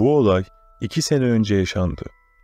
Bu olay iki sene önce yaşandı.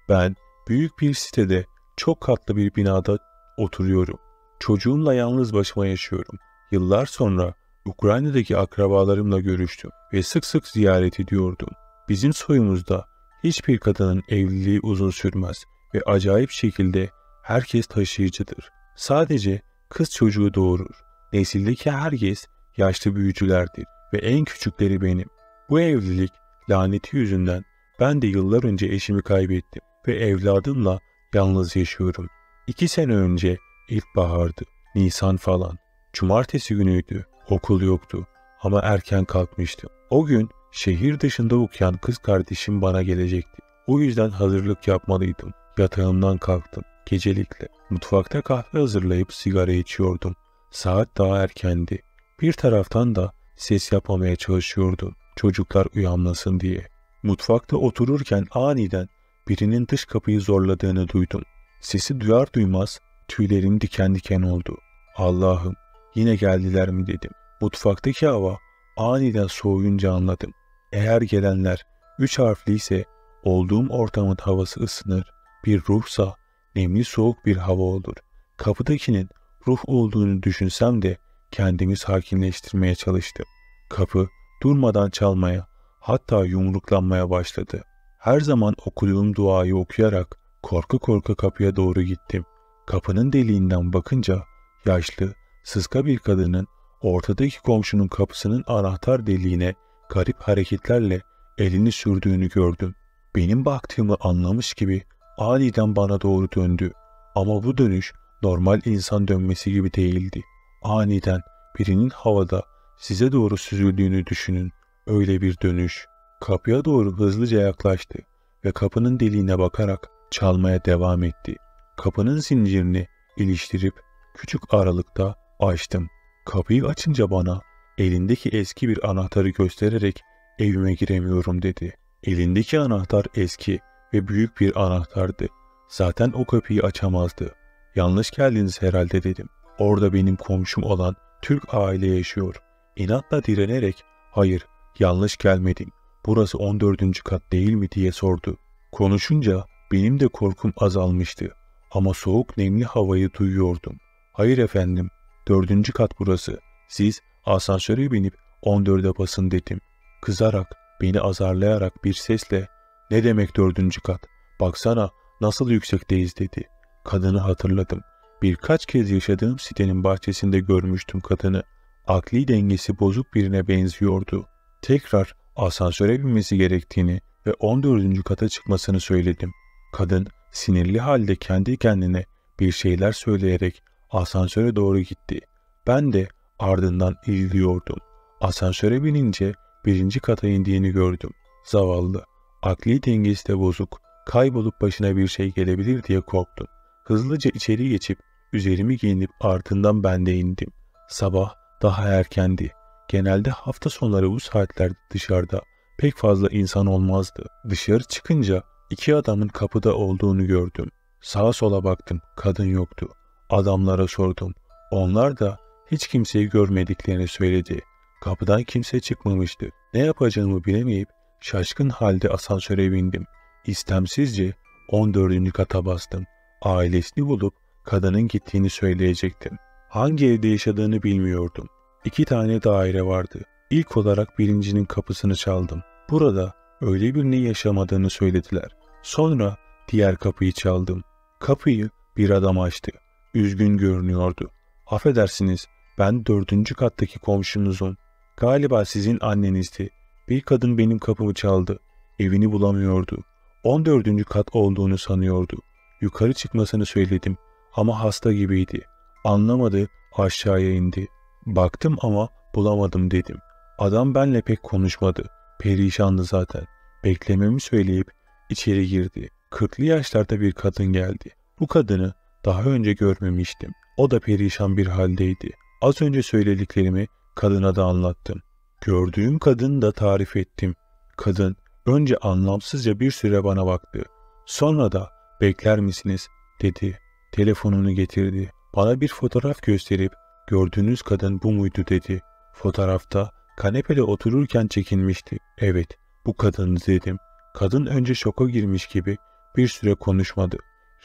Ben büyük bir sitede çok katlı bir binada oturuyorum. Çocuğumla yalnız başıma yaşıyorum. Yıllar sonra Ukrayna'daki akrabalarımla görüştüm ve sık sık ziyaret ediyordum. Bizim soyumuzda hiçbir kadının evliliği uzun sürmez ve acayip şekilde herkes taşıyıcıdır. Sadece kız çocuğu doğurur. Nesildeki herkes yaşlı büyücülerdir ve en küçükleri benim. Bu evlilik laneti yüzünden ben de yıllar önce eşimi kaybettim ve evladımla yalnız yaşıyorum. İki sene önce ilkbahardı, Nisan falan. Cumartesi günüydü, okul yoktu ama erken kalkmıştım. O gün şehir dışında okuyan kız kardeşim bana gelecekti. O yüzden hazırlık yapmalıydım. Yatağımdan kalktım. Gecelikle mutfakta kahve hazırlayıp sigara içiyordum. Saat daha erkendi. Bir taraftan da ses yapmamaya çalışıyordum çocuklar uyanmasın diye. Mutfakta otururken aniden birinin dış kapıyı zorladığını duydum. Sesi duyar duymaz tüylerim diken diken oldu. Allah'ım yine geldiler mi dedim. Mutfaktaki hava aniden soğuyunca anladım. Eğer gelenler üç harfli ise olduğum ortamın havası ısınır, bir ruhsa nemli soğuk bir hava olur. Kapıdakinin ruh olduğunu düşünsem de kendimi sakinleştirmeye çalıştım. Kapı durmadan çalmaya, hatta yumruklanmaya başladı. Her zaman okuduğum duayı okuyarak korku korku kapıya doğru gittim. Kapının deliğinden bakınca yaşlı, sıska bir kadının ortadaki komşunun kapısının anahtar deliğine garip hareketlerle elini sürdüğünü gördüm. Benim baktığımı anlamış gibi aniden bana doğru döndü. Ama bu dönüş normal insan dönmesi gibi değildi. Aniden birinin havada Size doğru süzüldüğünü düşünün. Öyle bir dönüş. Kapıya doğru hızlıca yaklaştı ve kapının deliğine bakarak çalmaya devam etti. Kapının zincirini iliştirip küçük aralıkta açtım. Kapıyı açınca bana elindeki eski bir anahtarı göstererek evime giremiyorum dedi. Elindeki anahtar eski ve büyük bir anahtardı. Zaten o kapıyı açamazdı. Yanlış geldiniz herhalde dedim. Orada benim komşum olan Türk aile yaşıyor. İnatla direnerek hayır yanlış gelmedin burası 14. kat değil mi diye sordu. Konuşunca benim de korkum azalmıştı ama soğuk nemli havayı duyuyordum. Hayır efendim dördüncü kat burası siz asansörü binip 14'e basın dedim. Kızarak beni azarlayarak bir sesle ne demek dördüncü kat baksana nasıl yüksekteyiz dedi. Kadını hatırladım. Birkaç kez yaşadığım sitenin bahçesinde görmüştüm kadını akli dengesi bozuk birine benziyordu. Tekrar asansöre binmesi gerektiğini ve 14. kata çıkmasını söyledim. Kadın sinirli halde kendi kendine bir şeyler söyleyerek asansöre doğru gitti. Ben de ardından izliyordum. Asansöre binince birinci kata indiğini gördüm. Zavallı, akli dengesi de bozuk, kaybolup başına bir şey gelebilir diye korktum. Hızlıca içeri geçip üzerimi giyinip ardından ben de indim. Sabah daha erkendi. Genelde hafta sonları bu saatlerde dışarıda pek fazla insan olmazdı. Dışarı çıkınca iki adamın kapıda olduğunu gördüm. Sağa sola baktım, kadın yoktu. Adamlara sordum. Onlar da hiç kimseyi görmediklerini söyledi. Kapıdan kimse çıkmamıştı. Ne yapacağımı bilemeyip şaşkın halde asansöre bindim. İstemsizce 14. kata bastım. Ailesini bulup kadının gittiğini söyleyecektim. Hangi evde yaşadığını bilmiyordum. İki tane daire vardı. İlk olarak birincinin kapısını çaldım. Burada öyle birine yaşamadığını söylediler. Sonra diğer kapıyı çaldım. Kapıyı bir adam açtı. Üzgün görünüyordu. Affedersiniz ben dördüncü kattaki komşunuzum. Galiba sizin annenizdi. Bir kadın benim kapımı çaldı. Evini bulamıyordu. On dördüncü kat olduğunu sanıyordu. Yukarı çıkmasını söyledim ama hasta gibiydi. Anlamadı, aşağıya indi. Baktım ama bulamadım dedim. Adam benle pek konuşmadı. Perişandı zaten. Beklememi söyleyip içeri girdi. Kırklı yaşlarda bir kadın geldi. Bu kadını daha önce görmemiştim. O da perişan bir haldeydi. Az önce söylediklerimi kadına da anlattım. Gördüğüm kadını da tarif ettim. Kadın önce anlamsızca bir süre bana baktı. Sonra da bekler misiniz dedi. Telefonunu getirdi. Bana bir fotoğraf gösterip gördüğünüz kadın bu muydu dedi. Fotoğrafta kanepede otururken çekinmişti. Evet bu kadın dedim. Kadın önce şoka girmiş gibi bir süre konuşmadı.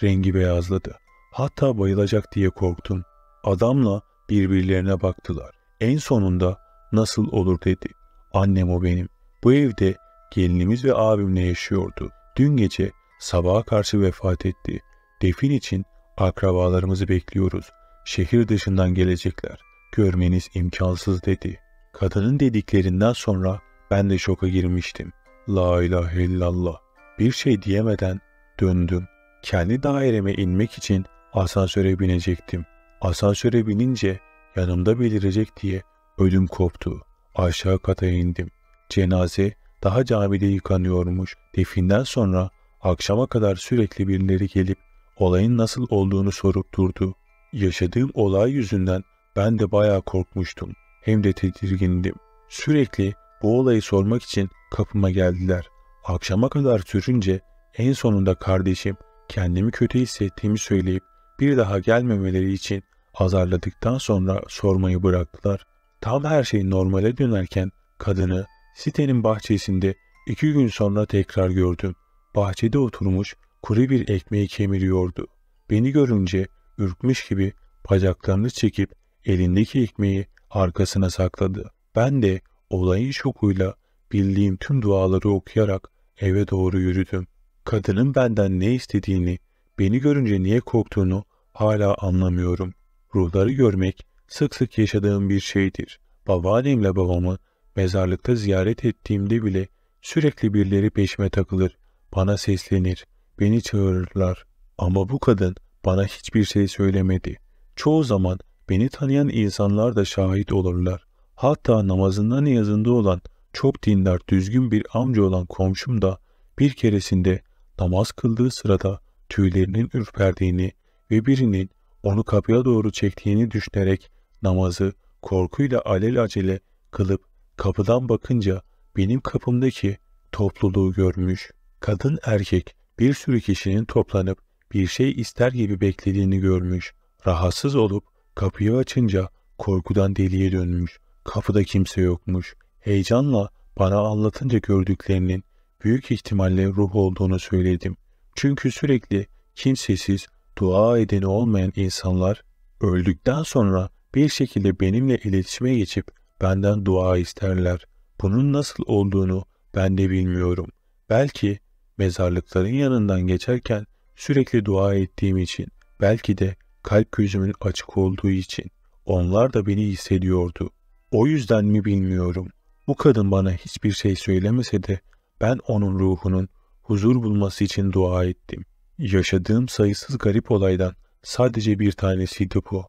Rengi beyazladı. Hatta bayılacak diye korktum. Adamla birbirlerine baktılar. En sonunda nasıl olur dedi. Annem o benim. Bu evde gelinimiz ve abimle yaşıyordu. Dün gece sabaha karşı vefat etti. Defin için Akrabalarımızı bekliyoruz. Şehir dışından gelecekler. Görmeniz imkansız dedi. Kadının dediklerinden sonra ben de şoka girmiştim. La ilahe illallah. Bir şey diyemeden döndüm. Kendi daireme inmek için asansöre binecektim. Asansöre binince yanımda belirecek diye ödüm koptu. Aşağı kata indim. Cenaze daha camide yıkanıyormuş. Definden sonra akşama kadar sürekli birileri gelip olayın nasıl olduğunu sorup durdu. Yaşadığım olay yüzünden ben de bayağı korkmuştum. Hem de tedirgindim. Sürekli bu olayı sormak için kapıma geldiler. Akşama kadar sürünce en sonunda kardeşim kendimi kötü hissettiğimi söyleyip bir daha gelmemeleri için azarladıktan sonra sormayı bıraktılar. Tam her şey normale dönerken kadını sitenin bahçesinde iki gün sonra tekrar gördüm. Bahçede oturmuş kuru bir ekmeği kemiriyordu. Beni görünce ürkmüş gibi bacaklarını çekip elindeki ekmeği arkasına sakladı. Ben de olayın şokuyla bildiğim tüm duaları okuyarak eve doğru yürüdüm. Kadının benden ne istediğini, beni görünce niye korktuğunu hala anlamıyorum. Ruhları görmek sık sık yaşadığım bir şeydir. Babaannemle babamı mezarlıkta ziyaret ettiğimde bile sürekli birileri peşime takılır, bana seslenir. Beni çağırırlar ama bu kadın bana hiçbir şey söylemedi. Çoğu zaman beni tanıyan insanlar da şahit olurlar. Hatta namazından yazında olan çok dindar düzgün bir amca olan komşum da bir keresinde namaz kıldığı sırada tüylerinin ürperdiğini ve birinin onu kapıya doğru çektiğini düşünerek namazı korkuyla acele kılıp kapıdan bakınca benim kapımdaki topluluğu görmüş. Kadın erkek bir sürü kişinin toplanıp bir şey ister gibi beklediğini görmüş. Rahatsız olup kapıyı açınca korkudan deliye dönmüş. Kapıda kimse yokmuş. Heyecanla bana anlatınca gördüklerinin büyük ihtimalle ruh olduğunu söyledim. Çünkü sürekli kimsesiz, dua edeni olmayan insanlar öldükten sonra bir şekilde benimle iletişime geçip benden dua isterler. Bunun nasıl olduğunu ben de bilmiyorum. Belki Mezarlıkların yanından geçerken sürekli dua ettiğim için, belki de kalp gözümün açık olduğu için onlar da beni hissediyordu. O yüzden mi bilmiyorum. Bu kadın bana hiçbir şey söylemese de ben onun ruhunun huzur bulması için dua ettim. Yaşadığım sayısız garip olaydan sadece bir tanesiydi bu.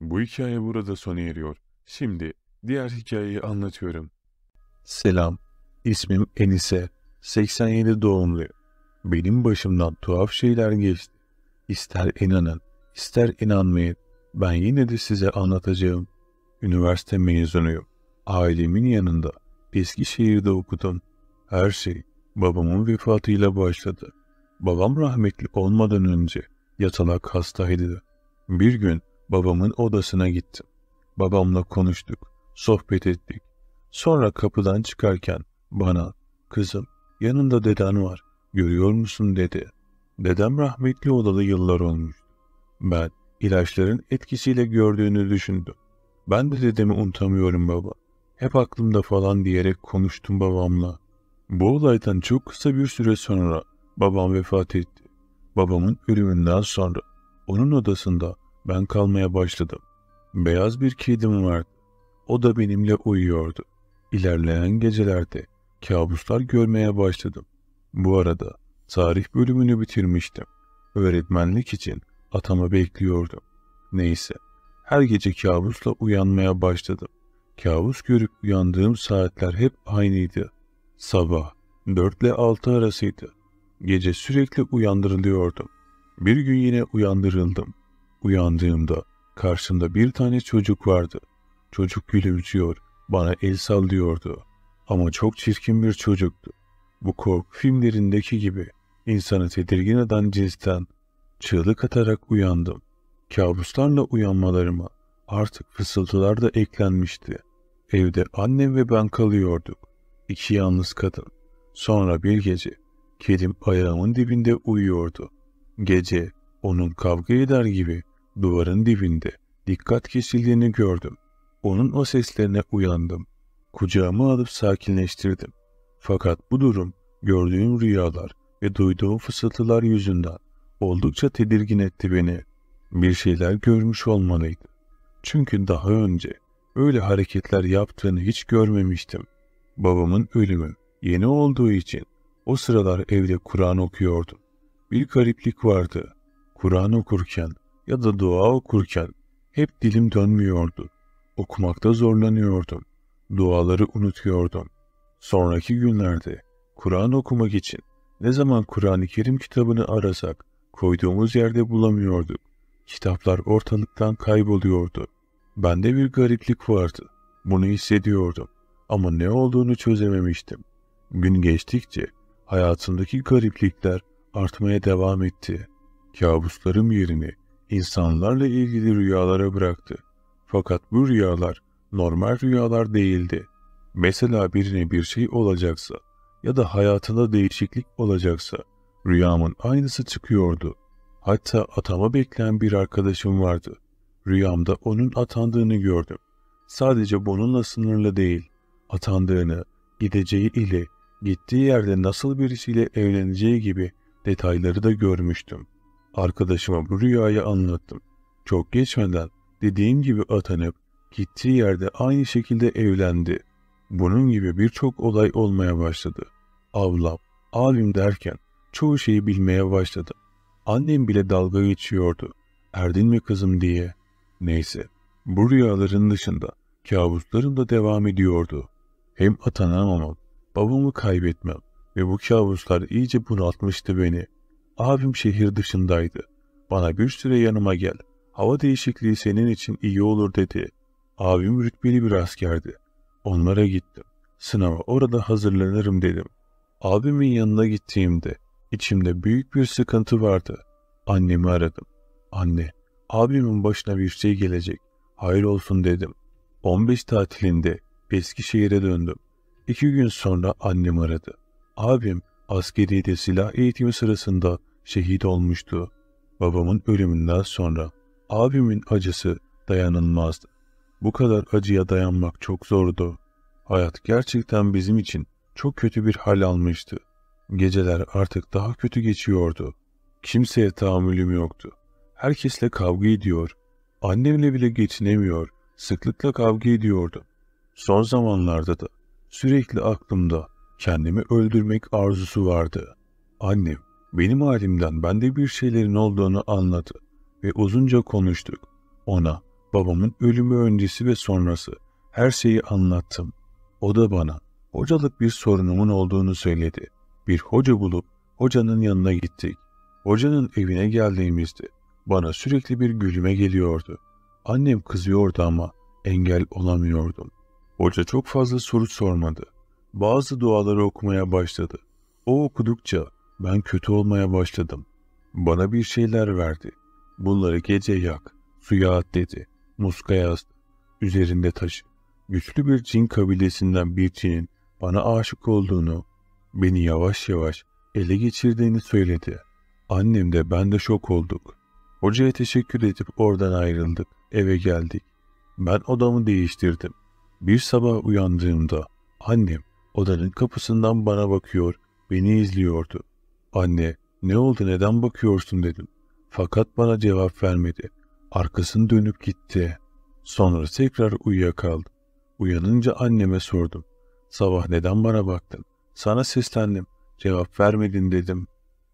Bu hikaye burada sona eriyor. Şimdi diğer hikayeyi anlatıyorum. Selam. ismim Enise. 87 doğumlu. Benim başımdan tuhaf şeyler geçti. İster inanın, ister inanmayın. Ben yine de size anlatacağım. Üniversite mezunuyum. Ailemin yanında. Eskişehir'de okudum. Her şey babamın vefatıyla başladı. Babam rahmetli olmadan önce yatalak hastaydı. Bir gün babamın odasına gittim. Babamla konuştuk, sohbet ettik. Sonra kapıdan çıkarken bana, kızım Yanında deden var. Görüyor musun dedi. Dedem rahmetli olalı yıllar olmuş. Ben ilaçların etkisiyle gördüğünü düşündüm. Ben de dedemi unutamıyorum baba. Hep aklımda falan diyerek konuştum babamla. Bu olaydan çok kısa bir süre sonra babam vefat etti. Babamın ölümünden sonra onun odasında ben kalmaya başladım. Beyaz bir kedim vardı. O da benimle uyuyordu. İlerleyen gecelerde kabuslar görmeye başladım. Bu arada tarih bölümünü bitirmiştim. Öğretmenlik için atama bekliyordum. Neyse, her gece kabusla uyanmaya başladım. Kabus görüp uyandığım saatler hep aynıydı. Sabah 4 ile 6 arasıydı. Gece sürekli uyandırılıyordum. Bir gün yine uyandırıldım. Uyandığımda karşımda bir tane çocuk vardı. Çocuk gülümsüyor, bana el sallıyordu. Ama çok çirkin bir çocuktu. Bu korku filmlerindeki gibi insanı tedirgin eden cinsten çığlık atarak uyandım. Kabuslarla uyanmalarıma artık fısıltılar da eklenmişti. Evde annem ve ben kalıyorduk. İki yalnız kadın. Sonra bir gece kedim ayağımın dibinde uyuyordu. Gece onun kavga eder gibi duvarın dibinde dikkat kesildiğini gördüm. Onun o seslerine uyandım. Kucağıma alıp sakinleştirdim. Fakat bu durum gördüğüm rüyalar ve duyduğum fısıltılar yüzünden oldukça tedirgin etti beni. Bir şeyler görmüş olmalıydı. Çünkü daha önce öyle hareketler yaptığını hiç görmemiştim. Babamın ölümü yeni olduğu için o sıralar evde Kur'an okuyordum. Bir gariplik vardı. Kur'an okurken ya da dua okurken hep dilim dönmüyordu. Okumakta zorlanıyordum duaları unutuyordum. Sonraki günlerde Kur'an okumak için ne zaman Kur'an-ı Kerim kitabını arasak koyduğumuz yerde bulamıyorduk. Kitaplar ortalıktan kayboluyordu. Bende bir gariplik vardı. Bunu hissediyordum ama ne olduğunu çözememiştim. Gün geçtikçe hayatımdaki gariplikler artmaya devam etti. Kabuslarım yerini insanlarla ilgili rüyalara bıraktı. Fakat bu rüyalar normal rüyalar değildi. Mesela birine bir şey olacaksa ya da hayatında değişiklik olacaksa rüyamın aynısı çıkıyordu. Hatta atama bekleyen bir arkadaşım vardı. Rüyamda onun atandığını gördüm. Sadece bununla sınırlı değil, atandığını, gideceği ile, gittiği yerde nasıl birisiyle evleneceği gibi detayları da görmüştüm. Arkadaşıma bu rüyayı anlattım. Çok geçmeden dediğim gibi atanıp gittiği yerde aynı şekilde evlendi. Bunun gibi birçok olay olmaya başladı. Avlam, abim derken çoğu şeyi bilmeye başladım. Annem bile dalga geçiyordu. Erdin mi kızım diye. Neyse, bu rüyaların dışında kabuslarım da devam ediyordu. Hem atanamamam, babamı kaybetmem ve bu kabuslar iyice bunaltmıştı beni. Abim şehir dışındaydı. Bana bir süre yanıma gel, hava değişikliği senin için iyi olur dedi. Abim rütbeli bir askerdi. Onlara gittim. Sınava orada hazırlanırım dedim. Abimin yanına gittiğimde içimde büyük bir sıkıntı vardı. Annemi aradım. Anne, abimin başına bir şey gelecek. Hayır olsun dedim. 15 tatilinde Eskişehir'e döndüm. İki gün sonra annem aradı. Abim askeriyede silah eğitimi sırasında şehit olmuştu. Babamın ölümünden sonra abimin acısı dayanılmazdı. Bu kadar acıya dayanmak çok zordu. Hayat gerçekten bizim için çok kötü bir hal almıştı. Geceler artık daha kötü geçiyordu. Kimseye tahammülüm yoktu. Herkesle kavga ediyor. Annemle bile geçinemiyor. Sıklıkla kavga ediyordum. Son zamanlarda da sürekli aklımda kendimi öldürmek arzusu vardı. Annem benim halimden bende bir şeylerin olduğunu anladı ve uzunca konuştuk. Ona Babamın ölümü öncesi ve sonrası. Her şeyi anlattım. O da bana hocalık bir sorunumun olduğunu söyledi. Bir hoca bulup hocanın yanına gittik. Hocanın evine geldiğimizde bana sürekli bir gülüme geliyordu. Annem kızıyordu ama engel olamıyordum. Hoca çok fazla soru sormadı. Bazı duaları okumaya başladı. O okudukça ben kötü olmaya başladım. Bana bir şeyler verdi. Bunları gece yak, suya at dedi muskaya astı. Üzerinde taşı. Güçlü bir cin kabilesinden bir cinin bana aşık olduğunu, beni yavaş yavaş ele geçirdiğini söyledi. Annem de ben de şok olduk. Hocaya teşekkür edip oradan ayrıldık. Eve geldik. Ben odamı değiştirdim. Bir sabah uyandığımda annem odanın kapısından bana bakıyor, beni izliyordu. Anne ne oldu neden bakıyorsun dedim. Fakat bana cevap vermedi. Arkasını dönüp gitti. Sonra tekrar uyuyakaldı. Uyanınca anneme sordum. Sabah neden bana baktın? Sana seslendim. Cevap vermedin dedim.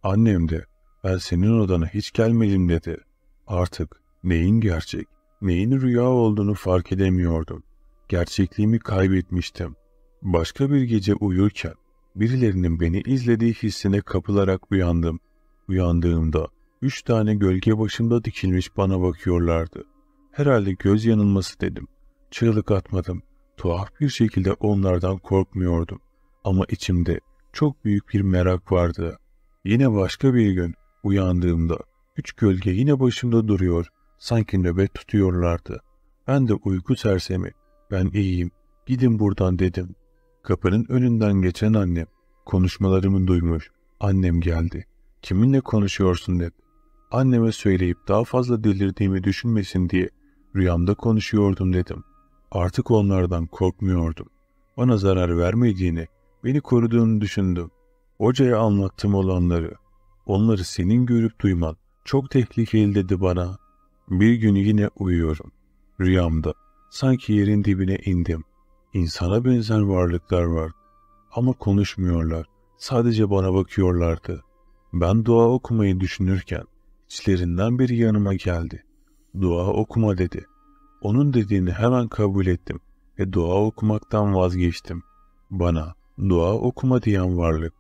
Annem de ben senin odana hiç gelmedim dedi. Artık neyin gerçek, neyin rüya olduğunu fark edemiyordum. Gerçekliğimi kaybetmiştim. Başka bir gece uyurken birilerinin beni izlediği hissine kapılarak uyandım. Uyandığımda Üç tane gölge başımda dikilmiş bana bakıyorlardı. Herhalde göz yanılması dedim. Çığlık atmadım. Tuhaf bir şekilde onlardan korkmuyordum. Ama içimde çok büyük bir merak vardı. Yine başka bir gün uyandığımda üç gölge yine başımda duruyor. Sanki nöbet tutuyorlardı. Ben de uyku sersemi. Ben iyiyim. Gidin buradan dedim. Kapının önünden geçen annem konuşmalarımı duymuş. Annem geldi. Kiminle konuşuyorsun dedi. Anneme söyleyip daha fazla delirdiğimi düşünmesin diye rüyamda konuşuyordum dedim. Artık onlardan korkmuyordum. Bana zarar vermediğini, beni koruduğunu düşündüm. Hocaya anlattım olanları. Onları senin görüp duyman çok tehlikeli dedi bana. Bir gün yine uyuyorum. Rüyamda sanki yerin dibine indim. İnsana benzer varlıklar var. Ama konuşmuyorlar. Sadece bana bakıyorlardı. Ben dua okumayı düşünürken İçlerinden biri yanıma geldi. Dua okuma dedi. Onun dediğini hemen kabul ettim ve dua okumaktan vazgeçtim. Bana dua okuma diyen varlık,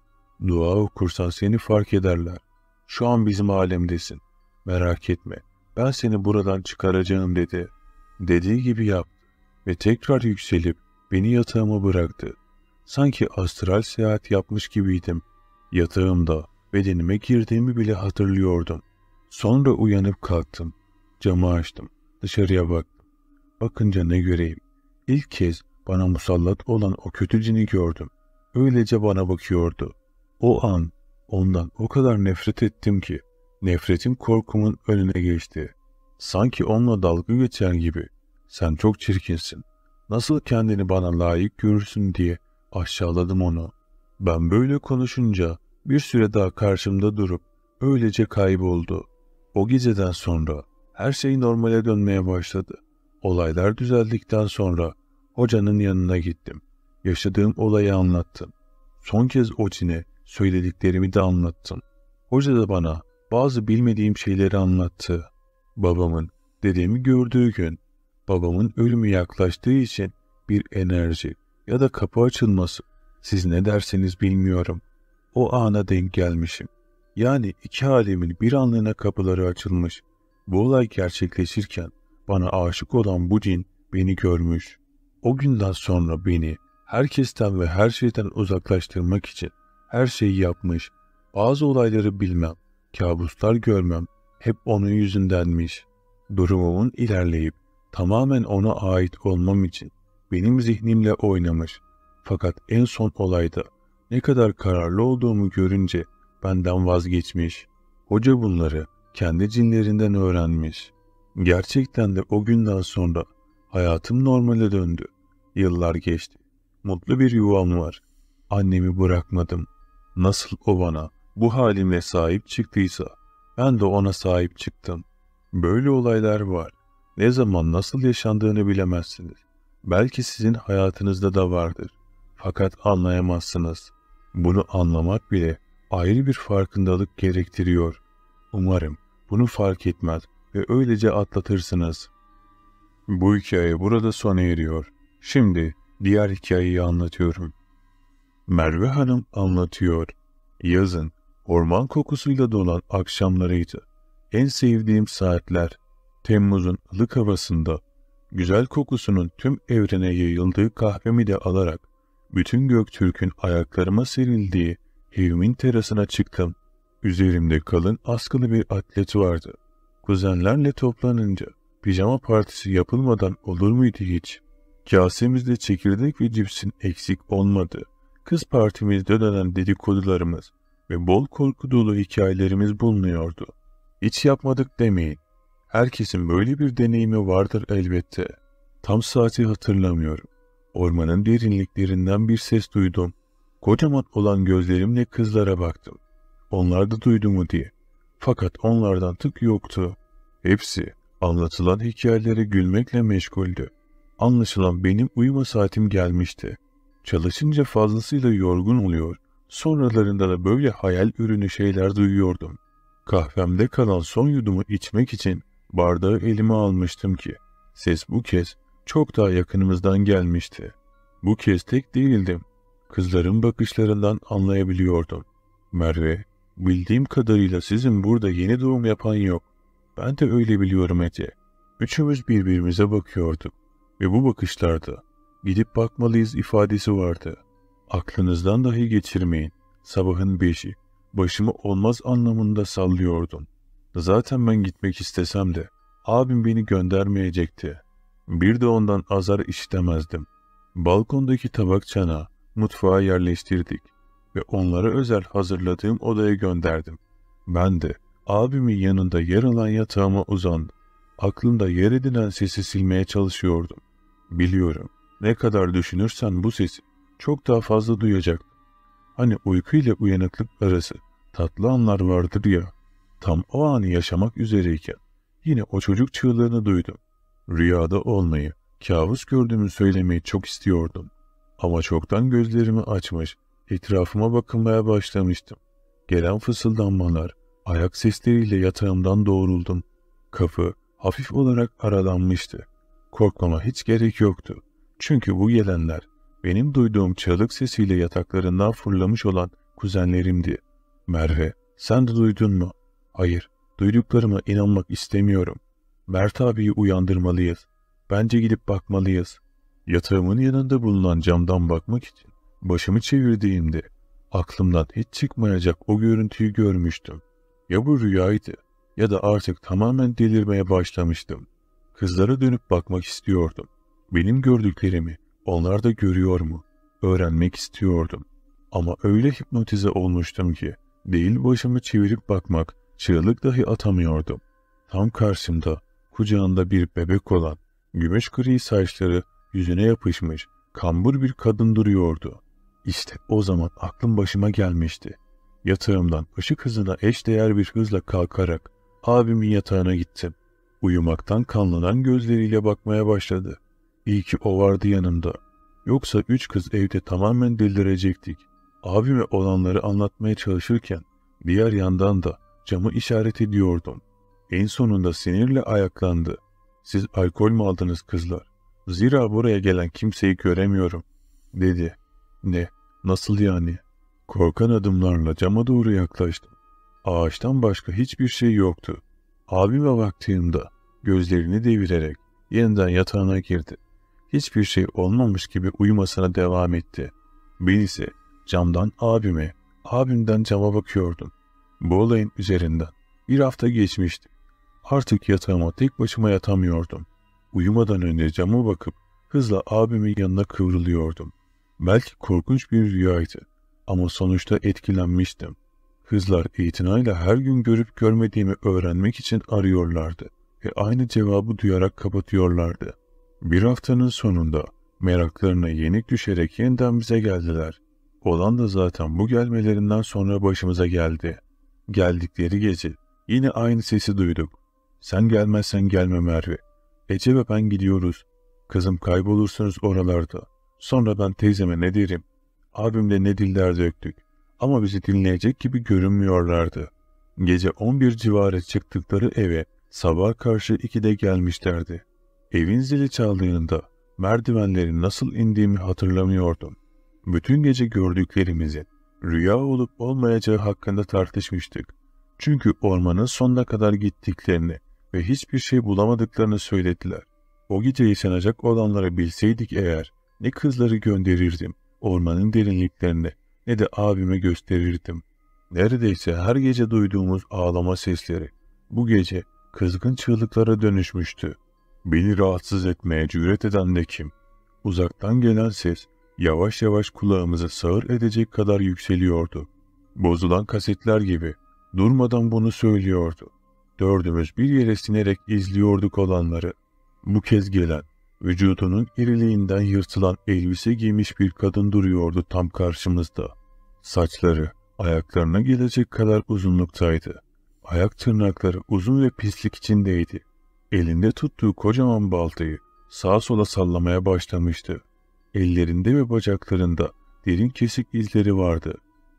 dua okursan seni fark ederler. Şu an bizim alemdesin. Merak etme, ben seni buradan çıkaracağım dedi. Dediği gibi yaptı ve tekrar yükselip beni yatağıma bıraktı. Sanki astral seyahat yapmış gibiydim. Yatağımda bedenime girdiğimi bile hatırlıyordum. Sonra uyanıp kalktım. Camı açtım. Dışarıya baktım. Bakınca ne göreyim. İlk kez bana musallat olan o kötü cini gördüm. Öylece bana bakıyordu. O an ondan o kadar nefret ettim ki nefretim korkumun önüne geçti. Sanki onunla dalga geçer gibi. Sen çok çirkinsin. Nasıl kendini bana layık görürsün diye aşağıladım onu. Ben böyle konuşunca bir süre daha karşımda durup öylece kayboldu. O geceden sonra her şey normale dönmeye başladı. Olaylar düzeldikten sonra hocanın yanına gittim. Yaşadığım olayı anlattım. Son kez Otin'e söylediklerimi de anlattım. Hoca da bana bazı bilmediğim şeyleri anlattı. Babamın dedemi gördüğü gün, babamın ölümü yaklaştığı için bir enerji ya da kapı açılması, siz ne derseniz bilmiyorum. O ana denk gelmişim yani iki alemin bir anlığına kapıları açılmış. Bu olay gerçekleşirken bana aşık olan bu cin beni görmüş. O günden sonra beni herkesten ve her şeyden uzaklaştırmak için her şeyi yapmış. Bazı olayları bilmem, kabuslar görmem hep onun yüzündenmiş. Durumumun ilerleyip tamamen ona ait olmam için benim zihnimle oynamış. Fakat en son olayda ne kadar kararlı olduğumu görünce benden vazgeçmiş. Hoca bunları kendi cinlerinden öğrenmiş. Gerçekten de o günden sonra hayatım normale döndü. Yıllar geçti. Mutlu bir yuvam var. Annemi bırakmadım. Nasıl o bana bu halimle sahip çıktıysa ben de ona sahip çıktım. Böyle olaylar var. Ne zaman nasıl yaşandığını bilemezsiniz. Belki sizin hayatınızda da vardır. Fakat anlayamazsınız. Bunu anlamak bile ayrı bir farkındalık gerektiriyor. Umarım bunu fark etmez ve öylece atlatırsınız. Bu hikaye burada sona eriyor. Şimdi diğer hikayeyi anlatıyorum. Merve Hanım anlatıyor. Yazın orman kokusuyla dolan akşamlarıydı. En sevdiğim saatler. Temmuz'un ılık havasında güzel kokusunun tüm evrene yayıldığı kahvemi de alarak bütün Göktürk'ün ayaklarıma serildiği Hume'in terasına çıktım. Üzerimde kalın askılı bir atlet vardı. Kuzenlerle toplanınca pijama partisi yapılmadan olur muydu hiç? Kasemizde çekirdek ve cipsin eksik olmadı. Kız partimizde dönen dedikodularımız ve bol korku dolu hikayelerimiz bulunuyordu. Hiç yapmadık demeyin. Herkesin böyle bir deneyimi vardır elbette. Tam saati hatırlamıyorum. Ormanın derinliklerinden bir ses duydum. Kocaman olan gözlerimle kızlara baktım. Onlar da duydu mu diye. Fakat onlardan tık yoktu. Hepsi anlatılan hikayelere gülmekle meşguldü. Anlaşılan benim uyuma saatim gelmişti. Çalışınca fazlasıyla yorgun oluyor, sonralarında da böyle hayal ürünü şeyler duyuyordum. Kahvemde kalan son yudumu içmek için bardağı elime almıştım ki, ses bu kez çok daha yakınımızdan gelmişti. Bu kez tek değildim. Kızların bakışlarından anlayabiliyordum. Merve, bildiğim kadarıyla sizin burada yeni doğum yapan yok. Ben de öyle biliyorum Ece. Üçümüz birbirimize bakıyorduk ve bu bakışlarda gidip bakmalıyız ifadesi vardı. Aklınızdan dahi geçirmeyin. Sabahın beşi. Başımı olmaz anlamında sallıyordum. Zaten ben gitmek istesem de abim beni göndermeyecekti. Bir de ondan azar işitemezdim. Balkondaki tabak çana mutfağa yerleştirdik ve onları özel hazırladığım odaya gönderdim. Ben de abimin yanında yer alan yatağıma uzandım. Aklımda yer edinen sesi silmeye çalışıyordum. Biliyorum, ne kadar düşünürsen bu sesi çok daha fazla duyacak. Hani uyku ile uyanıklık arası tatlı anlar vardır ya, tam o anı yaşamak üzereyken yine o çocuk çığlığını duydum. Rüyada olmayı, kabus gördüğümü söylemeyi çok istiyordum. Ama çoktan gözlerimi açmış, etrafıma bakınmaya başlamıştım. Gelen fısıldanmalar, ayak sesleriyle yatağımdan doğruldum. Kapı hafif olarak aralanmıştı. Korkmama hiç gerek yoktu. Çünkü bu gelenler benim duyduğum çığlık sesiyle yataklarından fırlamış olan kuzenlerimdi. Merve, sen de duydun mu? Hayır, duyduklarıma inanmak istemiyorum. Mert abiyi uyandırmalıyız. Bence gidip bakmalıyız. Yatağımın yanında bulunan camdan bakmak için başımı çevirdiğimde aklımdan hiç çıkmayacak o görüntüyü görmüştüm. Ya bu rüyaydı ya da artık tamamen delirmeye başlamıştım. Kızlara dönüp bakmak istiyordum. Benim gördüklerimi onlar da görüyor mu? Öğrenmek istiyordum. Ama öyle hipnotize olmuştum ki değil başımı çevirip bakmak çığlık dahi atamıyordum. Tam karşımda kucağında bir bebek olan gümüş gri saçları Yüzüne yapışmış, kambur bir kadın duruyordu. İşte o zaman aklım başıma gelmişti. Yatağımdan ışık hızına eşdeğer bir hızla kalkarak abimin yatağına gittim. Uyumaktan kanlanan gözleriyle bakmaya başladı. İyi ki o vardı yanımda. Yoksa üç kız evde tamamen delirecektik. Abime olanları anlatmaya çalışırken diğer yandan da camı işaret ediyordum. En sonunda sinirle ayaklandı. Siz alkol mü aldınız kızlar? Zira buraya gelen kimseyi göremiyorum, dedi. Ne, nasıl yani? Korkan adımlarla cama doğru yaklaştım. Ağaçtan başka hiçbir şey yoktu. Abime baktığımda gözlerini devirerek yeniden yatağına girdi. Hiçbir şey olmamış gibi uyumasına devam etti. Ben ise camdan abime, abimden cama bakıyordum. Bu olayın üzerinden bir hafta geçmişti. Artık yatağıma tek başıma yatamıyordum. Uyumadan önce cama bakıp hızla abimin yanına kıvrılıyordum. Belki korkunç bir rüyaydı ama sonuçta etkilenmiştim. Kızlar itinayla her gün görüp görmediğimi öğrenmek için arıyorlardı ve aynı cevabı duyarak kapatıyorlardı. Bir haftanın sonunda meraklarına yenik düşerek yeniden bize geldiler. Olan da zaten bu gelmelerinden sonra başımıza geldi. Geldikleri gece yine aynı sesi duyduk. Sen gelmezsen gelme Merve. Ece ve ben gidiyoruz. Kızım kaybolursunuz oralarda. Sonra ben teyzeme ne derim? Abimle ne diller döktük. Ama bizi dinleyecek gibi görünmüyorlardı. Gece 11 civarı çıktıkları eve sabah karşı 2'de gelmişlerdi. Evin zili çaldığında merdivenleri nasıl indiğimi hatırlamıyordum. Bütün gece gördüklerimizin rüya olup olmayacağı hakkında tartışmıştık. Çünkü ormanın sonuna kadar gittiklerini ve hiçbir şey bulamadıklarını söylediler. O gece yaşanacak olanları bilseydik eğer ne kızları gönderirdim ormanın derinliklerine ne de abime gösterirdim. Neredeyse her gece duyduğumuz ağlama sesleri bu gece kızgın çığlıklara dönüşmüştü. Beni rahatsız etmeye cüret eden de kim? Uzaktan gelen ses yavaş yavaş kulağımızı sağır edecek kadar yükseliyordu. Bozulan kasetler gibi durmadan bunu söylüyordu. Dördümüz bir yere sinerek izliyorduk olanları. Bu kez gelen, vücudunun iriliğinden yırtılan elbise giymiş bir kadın duruyordu tam karşımızda. Saçları, ayaklarına gelecek kadar uzunluktaydı. Ayak tırnakları uzun ve pislik içindeydi. Elinde tuttuğu kocaman baltayı sağa sola sallamaya başlamıştı. Ellerinde ve bacaklarında derin kesik izleri vardı.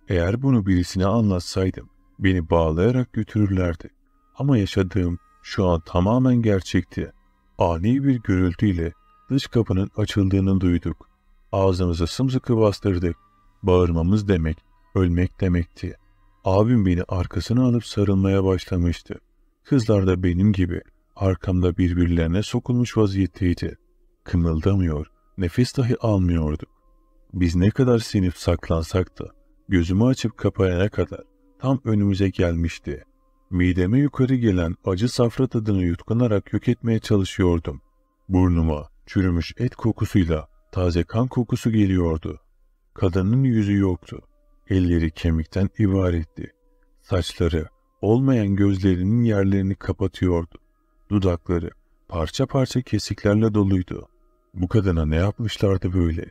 Eğer bunu birisine anlatsaydım beni bağlayarak götürürlerdi. Ama yaşadığım şu an tamamen gerçekti. Ani bir gürültüyle dış kapının açıldığını duyduk. Ağzımızı sımsıkı bastırdık. Bağırmamız demek, ölmek demekti. Abim beni arkasına alıp sarılmaya başlamıştı. Kızlar da benim gibi arkamda birbirlerine sokulmuş vaziyetteydi. Kımıldamıyor, nefes dahi almıyorduk. Biz ne kadar sinip saklansak da gözümü açıp kapayana kadar tam önümüze gelmişti. Mideme yukarı gelen acı safra tadını yutkunarak yok etmeye çalışıyordum. Burnuma çürümüş et kokusuyla taze kan kokusu geliyordu. Kadının yüzü yoktu. Elleri kemikten ibaretti. Saçları olmayan gözlerinin yerlerini kapatıyordu. Dudakları parça parça kesiklerle doluydu. Bu kadına ne yapmışlardı böyle?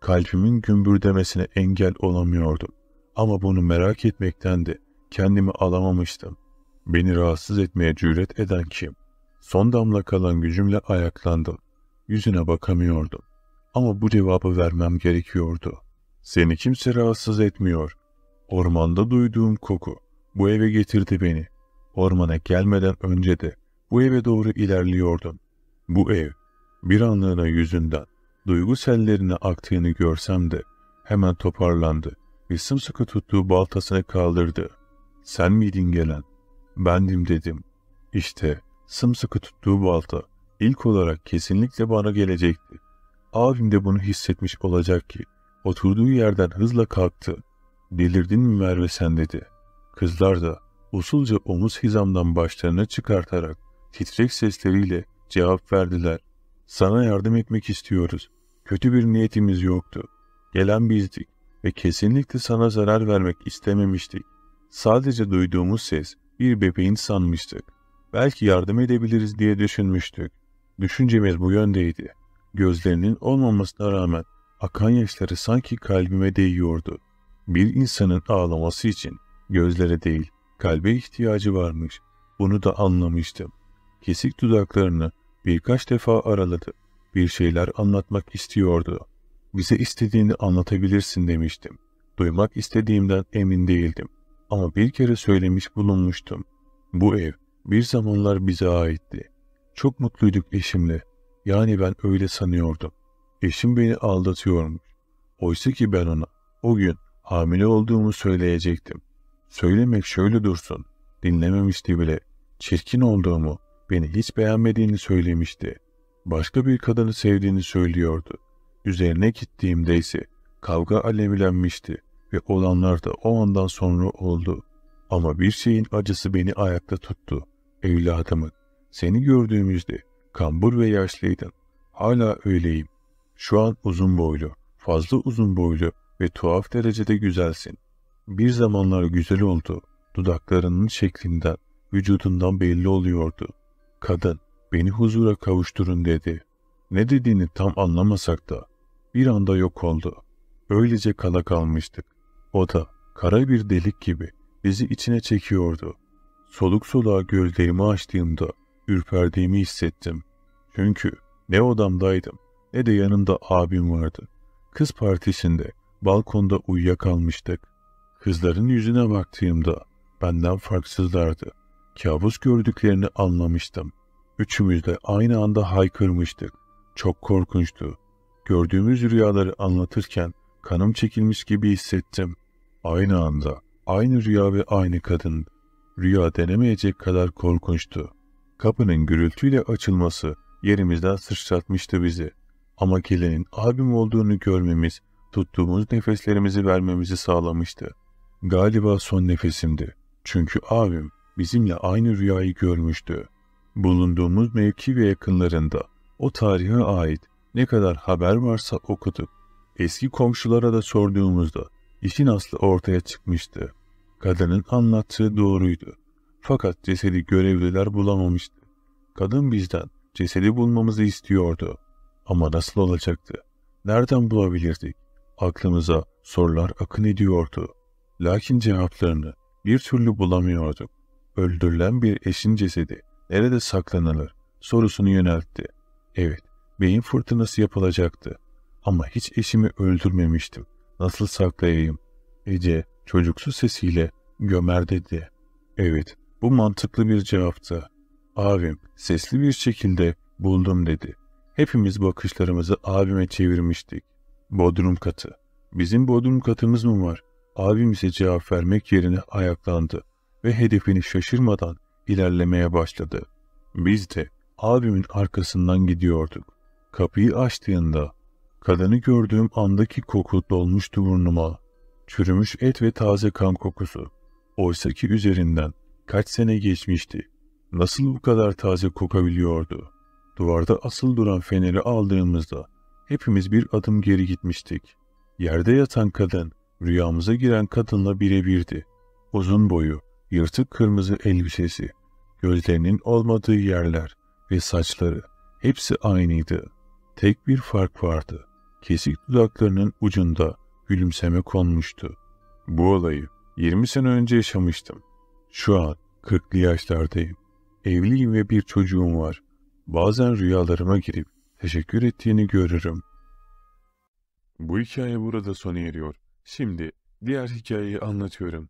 Kalbimin gümbürdemesine engel olamıyordum. Ama bunu merak etmekten de kendimi alamamıştım. Beni rahatsız etmeye cüret eden kim? Son damla kalan gücümle ayaklandım. Yüzüne bakamıyordum. Ama bu cevabı vermem gerekiyordu. Seni kimse rahatsız etmiyor. Ormanda duyduğum koku bu eve getirdi beni. Ormana gelmeden önce de bu eve doğru ilerliyordum. Bu ev bir anlığına yüzünden duygu sellerine aktığını görsem de hemen toparlandı ve sımsıkı tuttuğu baltasını kaldırdı. Sen miydin gelen? Bendim dedim. İşte sımsıkı tuttuğu balta ilk olarak kesinlikle bana gelecekti. Abim de bunu hissetmiş olacak ki oturduğu yerden hızla kalktı. Delirdin mi Merve sen dedi. Kızlar da usulca omuz hizamdan başlarını çıkartarak titrek sesleriyle cevap verdiler. Sana yardım etmek istiyoruz. Kötü bir niyetimiz yoktu. Gelen bizdik ve kesinlikle sana zarar vermek istememiştik. Sadece duyduğumuz ses bir bebeğin sanmıştık. Belki yardım edebiliriz diye düşünmüştük. Düşüncemiz bu yöndeydi. Gözlerinin olmamasına rağmen akan yaşları sanki kalbime değiyordu. Bir insanın ağlaması için gözlere değil kalbe ihtiyacı varmış. Bunu da anlamıştım. Kesik dudaklarını birkaç defa araladı. Bir şeyler anlatmak istiyordu. Bize istediğini anlatabilirsin demiştim. Duymak istediğimden emin değildim. Ama bir kere söylemiş bulunmuştum. Bu ev bir zamanlar bize aitti. Çok mutluyduk eşimle. Yani ben öyle sanıyordum. Eşim beni aldatıyormuş. Oysa ki ben ona o gün hamile olduğumu söyleyecektim. Söylemek şöyle dursun. Dinlememişti bile. Çirkin olduğumu, beni hiç beğenmediğini söylemişti. Başka bir kadını sevdiğini söylüyordu. Üzerine gittiğimde ise kavga alevlenmişti ve olanlar da o andan sonra oldu. Ama bir şeyin acısı beni ayakta tuttu. Evladımın, seni gördüğümüzde kambur ve yaşlıydın. Hala öyleyim. Şu an uzun boylu, fazla uzun boylu ve tuhaf derecede güzelsin. Bir zamanlar güzel oldu. Dudaklarının şeklinden, vücudundan belli oluyordu. Kadın, beni huzura kavuşturun dedi. Ne dediğini tam anlamasak da bir anda yok oldu. Öylece kala kalmıştık. O da kara bir delik gibi bizi içine çekiyordu. Soluk soluğa gözlerimi açtığımda ürperdiğimi hissettim. Çünkü ne odamdaydım ne de yanımda abim vardı. Kız partisinde balkonda uyuyakalmıştık. Kızların yüzüne baktığımda benden farksızlardı. Kabus gördüklerini anlamıştım. Üçümüz de aynı anda haykırmıştık. Çok korkunçtu. Gördüğümüz rüyaları anlatırken kanım çekilmiş gibi hissettim. Aynı anda, aynı rüya ve aynı kadın. Rüya denemeyecek kadar korkunçtu. Kapının gürültüyle açılması yerimizden sıçratmıştı bizi. Ama kelinin abim olduğunu görmemiz, tuttuğumuz nefeslerimizi vermemizi sağlamıştı. Galiba son nefesimdi. Çünkü abim bizimle aynı rüyayı görmüştü. Bulunduğumuz mevki ve yakınlarında o tarihe ait ne kadar haber varsa okuduk. Eski komşulara da sorduğumuzda İşin aslı ortaya çıkmıştı. Kadının anlattığı doğruydu. Fakat cesedi görevliler bulamamıştı. Kadın bizden cesedi bulmamızı istiyordu. Ama nasıl olacaktı? Nereden bulabilirdik? Aklımıza sorular akın ediyordu. Lakin cevaplarını bir türlü bulamıyorduk. Öldürülen bir eşin cesedi nerede saklanılır sorusunu yöneltti. Evet, beyin fırtınası yapılacaktı. Ama hiç eşimi öldürmemiştim. Nasıl saklayayım? Ece çocuksu sesiyle Gömer dedi. Evet, bu mantıklı bir cevaptı. Abim sesli bir şekilde buldum dedi. Hepimiz bakışlarımızı abime çevirmiştik. Bodrum katı. Bizim bodrum katımız mı var? Abim ise cevap vermek yerine ayaklandı ve hedefini şaşırmadan ilerlemeye başladı. Biz de abimin arkasından gidiyorduk. Kapıyı açtığında Kadını gördüğüm andaki koku dolmuştu burnuma. Çürümüş et ve taze kan kokusu. Oysaki üzerinden kaç sene geçmişti. Nasıl bu kadar taze kokabiliyordu? Duvarda asıl duran feneri aldığımızda hepimiz bir adım geri gitmiştik. Yerde yatan kadın, rüyamıza giren kadınla birebirdi. Uzun boyu, yırtık kırmızı elbisesi, gözlerinin olmadığı yerler ve saçları hepsi aynıydı. Tek bir fark vardı kesik dudaklarının ucunda gülümseme konmuştu. Bu olayı 20 sene önce yaşamıştım. Şu an 40'lı yaşlardayım. Evliyim ve bir çocuğum var. Bazen rüyalarıma girip teşekkür ettiğini görürüm. Bu hikaye burada sona eriyor. Şimdi diğer hikayeyi anlatıyorum.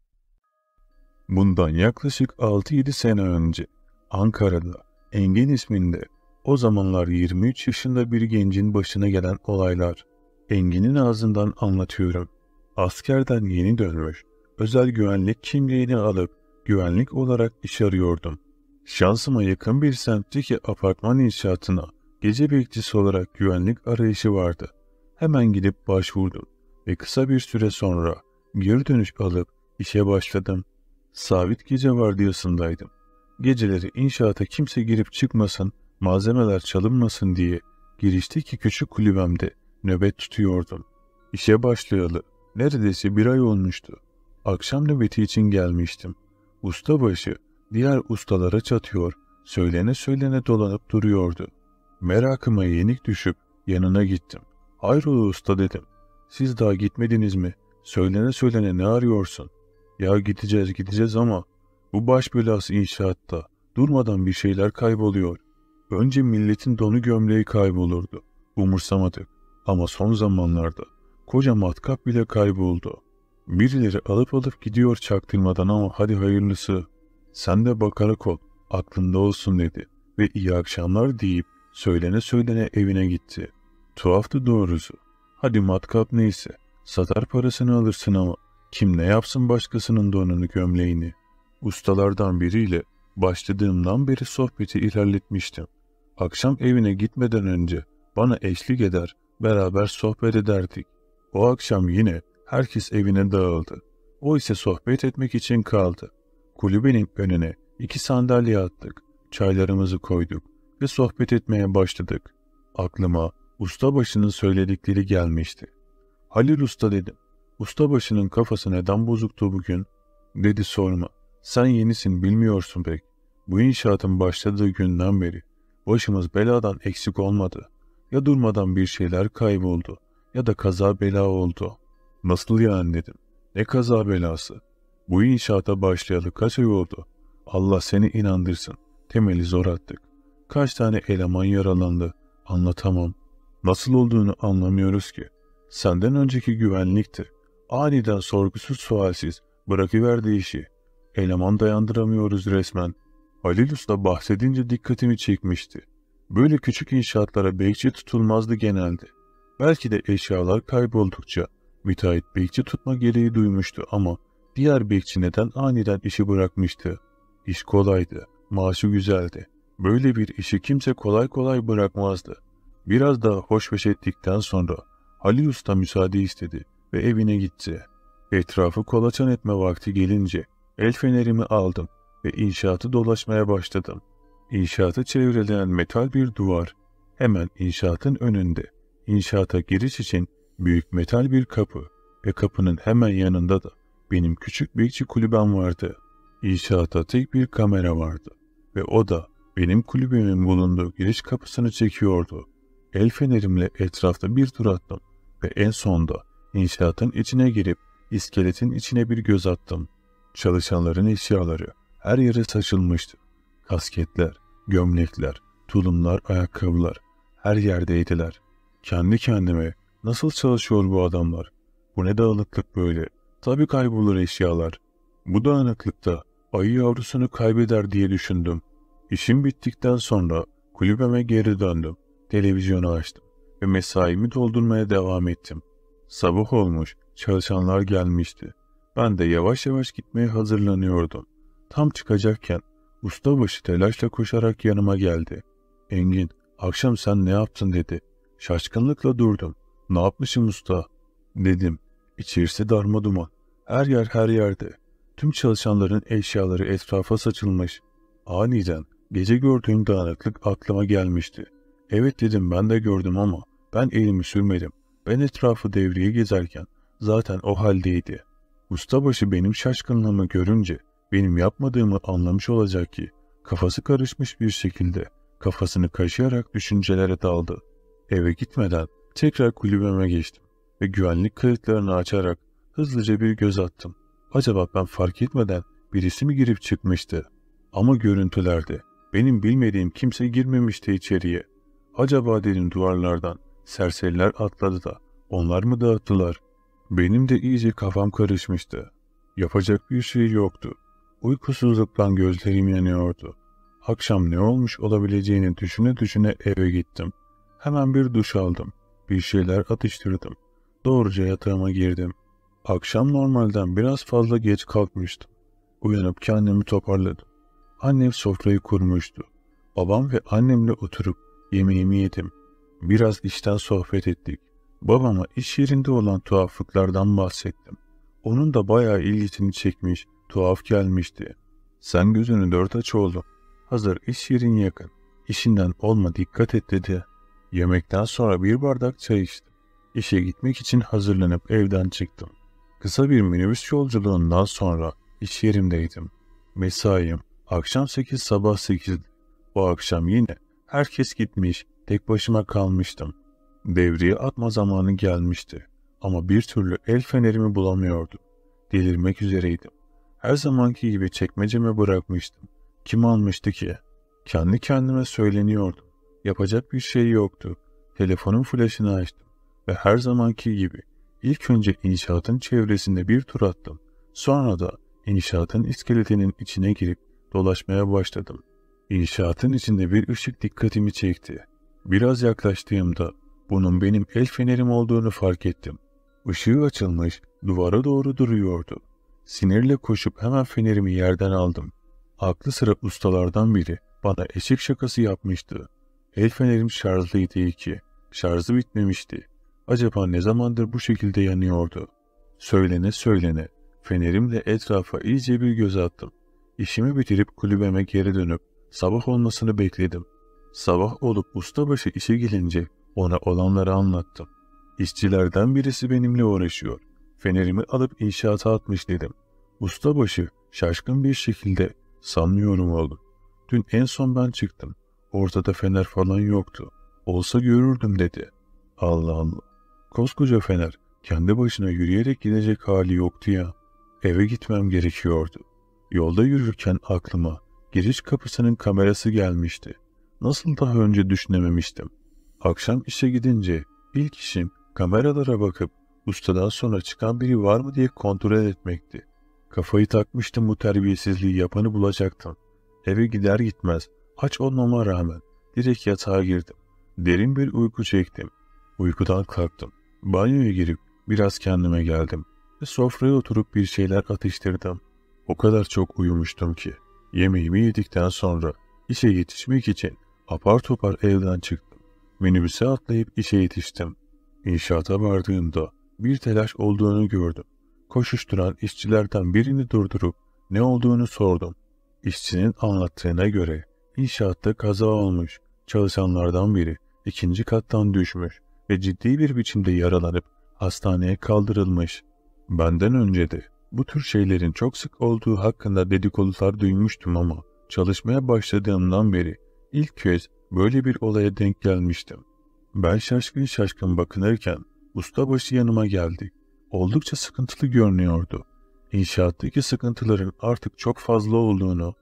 Bundan yaklaşık 6-7 sene önce Ankara'da Engin isminde o zamanlar 23 yaşında bir gencin başına gelen olaylar. Engin'in ağzından anlatıyorum. Askerden yeni dönmüş, özel güvenlik kimliğini alıp güvenlik olarak iş arıyordum. Şansıma yakın bir semtteki apartman inşaatına gece bekçisi olarak güvenlik arayışı vardı. Hemen gidip başvurdum ve kısa bir süre sonra geri dönüş alıp işe başladım. Sabit gece vardiyasındaydım. Geceleri inşaata kimse girip çıkmasın malzemeler çalınmasın diye girişteki küçük kulübemde nöbet tutuyordum. İşe başlayalı neredeyse bir ay olmuştu. Akşam nöbeti için gelmiştim. Ustabaşı diğer ustalara çatıyor, söylene söylene dolanıp duruyordu. Merakıma yenik düşüp yanına gittim. Hayrola usta dedim. Siz daha gitmediniz mi? Söylene söylene ne arıyorsun? Ya gideceğiz gideceğiz ama bu baş belası inşaatta durmadan bir şeyler kayboluyor. Önce milletin donu gömleği kaybolurdu. Umursamadık. Ama son zamanlarda koca matkap bile kayboldu. Birileri alıp alıp gidiyor çaktırmadan ama hadi hayırlısı. Sen de bakarak ol, aklında olsun dedi ve iyi akşamlar deyip söylene söylene evine gitti. Tuhaftı doğrusu. Hadi matkap neyse, satar parasını alırsın ama kim ne yapsın başkasının donunu gömleğini. Ustalardan biriyle Başladığımdan beri sohbeti ilerletmiştim. Akşam evine gitmeden önce bana eşlik eder, beraber sohbet ederdik. O akşam yine herkes evine dağıldı. O ise sohbet etmek için kaldı. Kulübenin önüne iki sandalye attık, çaylarımızı koyduk ve sohbet etmeye başladık. Aklıma ustabaşının söyledikleri gelmişti. Halil usta dedim. Ustabaşının kafası neden bozuktu bugün? Dedi sorma. Sen yenisin bilmiyorsun pek. Bu inşaatın başladığı günden beri başımız beladan eksik olmadı. Ya durmadan bir şeyler kayboldu ya da kaza bela oldu. Nasıl yani dedim. Ne kaza belası? Bu inşaata başlayalı kaç ay oldu? Allah seni inandırsın. Temeli zor attık. Kaç tane eleman yaralandı? Anlatamam. Nasıl olduğunu anlamıyoruz ki. Senden önceki güvenlikti. Aniden sorgusuz sualsiz bırakıverdi işi. Eleman dayandıramıyoruz resmen. Halil Usta bahsedince dikkatimi çekmişti. Böyle küçük inşaatlara bekçi tutulmazdı genelde. Belki de eşyalar kayboldukça müteahhit bekçi tutma gereği duymuştu ama diğer bekçi neden aniden işi bırakmıştı? İş kolaydı, maaşı güzeldi. Böyle bir işi kimse kolay kolay bırakmazdı. Biraz daha hoşbeş ettikten sonra Halil Usta müsaade istedi ve evine gitti. Etrafı kolaçan etme vakti gelince El fenerimi aldım ve inşaatı dolaşmaya başladım. İnşaatı çevreleyen metal bir duvar hemen inşaatın önünde. İnşaata giriş için büyük metal bir kapı ve kapının hemen yanında da benim küçük bekçi kulübem vardı. İnşaata tek bir kamera vardı ve o da benim kulübemin bulunduğu giriş kapısını çekiyordu. El fenerimle etrafta bir tur attım ve en sonda inşaatın içine girip iskeletin içine bir göz attım. Çalışanların eşyaları her yere saçılmıştı. Kasketler, gömlekler, tulumlar, ayakkabılar her yerdeydiler. Kendi kendime nasıl çalışıyor bu adamlar? Bu ne dağınıklık böyle? Tabii kaybolur eşyalar. Bu dağınıklıkta ayı yavrusunu kaybeder diye düşündüm. İşim bittikten sonra kulübeme geri döndüm. Televizyonu açtım ve mesaimi doldurmaya devam ettim. Sabah olmuş, çalışanlar gelmişti. Ben de yavaş yavaş gitmeye hazırlanıyordum. Tam çıkacakken ustabaşı telaşla koşarak yanıma geldi. Engin, akşam sen ne yaptın dedi. Şaşkınlıkla durdum. Ne yapmışım usta? Dedim. İçerisi darma duman. Her yer her yerde. Tüm çalışanların eşyaları etrafa saçılmış. Aniden gece gördüğüm dağınıklık aklıma gelmişti. Evet dedim ben de gördüm ama ben elimi sürmedim. Ben etrafı devreye gezerken zaten o haldeydi.'' Ustabaşı benim şaşkınlığımı görünce benim yapmadığımı anlamış olacak ki kafası karışmış bir şekilde kafasını kaşıyarak düşüncelere daldı. Eve gitmeden tekrar kulübeme geçtim ve güvenlik kayıtlarını açarak hızlıca bir göz attım. Acaba ben fark etmeden birisi mi girip çıkmıştı? Ama görüntülerde benim bilmediğim kimse girmemişti içeriye. Acaba dedim duvarlardan serseriler atladı da onlar mı dağıttılar? Benim de iyice kafam karışmıştı. Yapacak bir şey yoktu. Uykusuzluktan gözlerim yanıyordu. Akşam ne olmuş olabileceğini düşüne düşüne eve gittim. Hemen bir duş aldım. Bir şeyler atıştırdım. Doğruca yatağıma girdim. Akşam normalden biraz fazla geç kalkmıştım. Uyanıp kendimi toparladım. Annem sofrayı kurmuştu. Babam ve annemle oturup yemeğimi yedim. Biraz işten sohbet ettik. Babama iş yerinde olan tuhaflıklardan bahsettim. Onun da bayağı ilgisini çekmiş, tuhaf gelmişti. Sen gözünü dört aç oğlum. Hazır iş yerin yakın. İşinden olma dikkat et dedi. Yemekten sonra bir bardak çay içtim. İşe gitmek için hazırlanıp evden çıktım. Kısa bir minibüs yolculuğundan sonra iş yerimdeydim. Mesaim akşam 8 sabah 8. Bu akşam yine herkes gitmiş, tek başıma kalmıştım. Devriye atma zamanı gelmişti ama bir türlü el fenerimi bulamıyordum. Delirmek üzereydim. Her zamanki gibi çekmeceme bırakmıştım. Kim almıştı ki? Kendi kendime söyleniyordum. Yapacak bir şey yoktu. Telefonun flaşını açtım ve her zamanki gibi ilk önce inşaatın çevresinde bir tur attım. Sonra da inşaatın iskeletinin içine girip dolaşmaya başladım. İnşaatın içinde bir ışık dikkatimi çekti. Biraz yaklaştığımda bunun benim el fenerim olduğunu fark ettim. Işığı açılmış, duvara doğru duruyordu. Sinirle koşup hemen fenerimi yerden aldım. Aklı sıra ustalardan biri bana eşek şakası yapmıştı. El fenerim şarjlıydı ki. Şarjı bitmemişti. Acaba ne zamandır bu şekilde yanıyordu? Söylene söylene fenerimle etrafa iyice bir göz attım. İşimi bitirip kulübeme geri dönüp sabah olmasını bekledim. Sabah olup ustabaşı işe gelince ona olanları anlattım. İşçilerden birisi benimle uğraşıyor. Fenerimi alıp inşaata atmış dedim. Ustabaşı şaşkın bir şekilde sanmıyorum oldu. Dün en son ben çıktım. Ortada fener falan yoktu. Olsa görürdüm dedi. Allah Allah. Koskoca fener kendi başına yürüyerek gidecek hali yoktu ya. Eve gitmem gerekiyordu. Yolda yürürken aklıma giriş kapısının kamerası gelmişti. Nasıl daha önce düşünememiştim.'' Akşam işe gidince ilk işim kameralara bakıp ustadan sonra çıkan biri var mı diye kontrol etmekti. Kafayı takmıştım bu terbiyesizliği yapanı bulacaktım. Eve gider gitmez aç olmama rağmen direkt yatağa girdim. Derin bir uyku çektim. Uykudan kalktım. Banyoya girip biraz kendime geldim ve sofraya oturup bir şeyler atıştırdım. O kadar çok uyumuştum ki yemeğimi yedikten sonra işe yetişmek için apar topar evden çıktım. Minibüse atlayıp işe yetiştim. İnşaata vardığımda bir telaş olduğunu gördüm. Koşuşturan işçilerden birini durdurup ne olduğunu sordum. İşçinin anlattığına göre inşaatta kaza olmuş. Çalışanlardan biri ikinci kattan düşmüş ve ciddi bir biçimde yaralanıp hastaneye kaldırılmış. Benden önce de bu tür şeylerin çok sık olduğu hakkında dedikodular duymuştum ama çalışmaya başladığımdan beri ilk kez böyle bir olaya denk gelmiştim. Ben şaşkın şaşkın bakınırken ustabaşı yanıma geldi. Oldukça sıkıntılı görünüyordu. İnşaattaki sıkıntıların artık çok fazla olduğunu,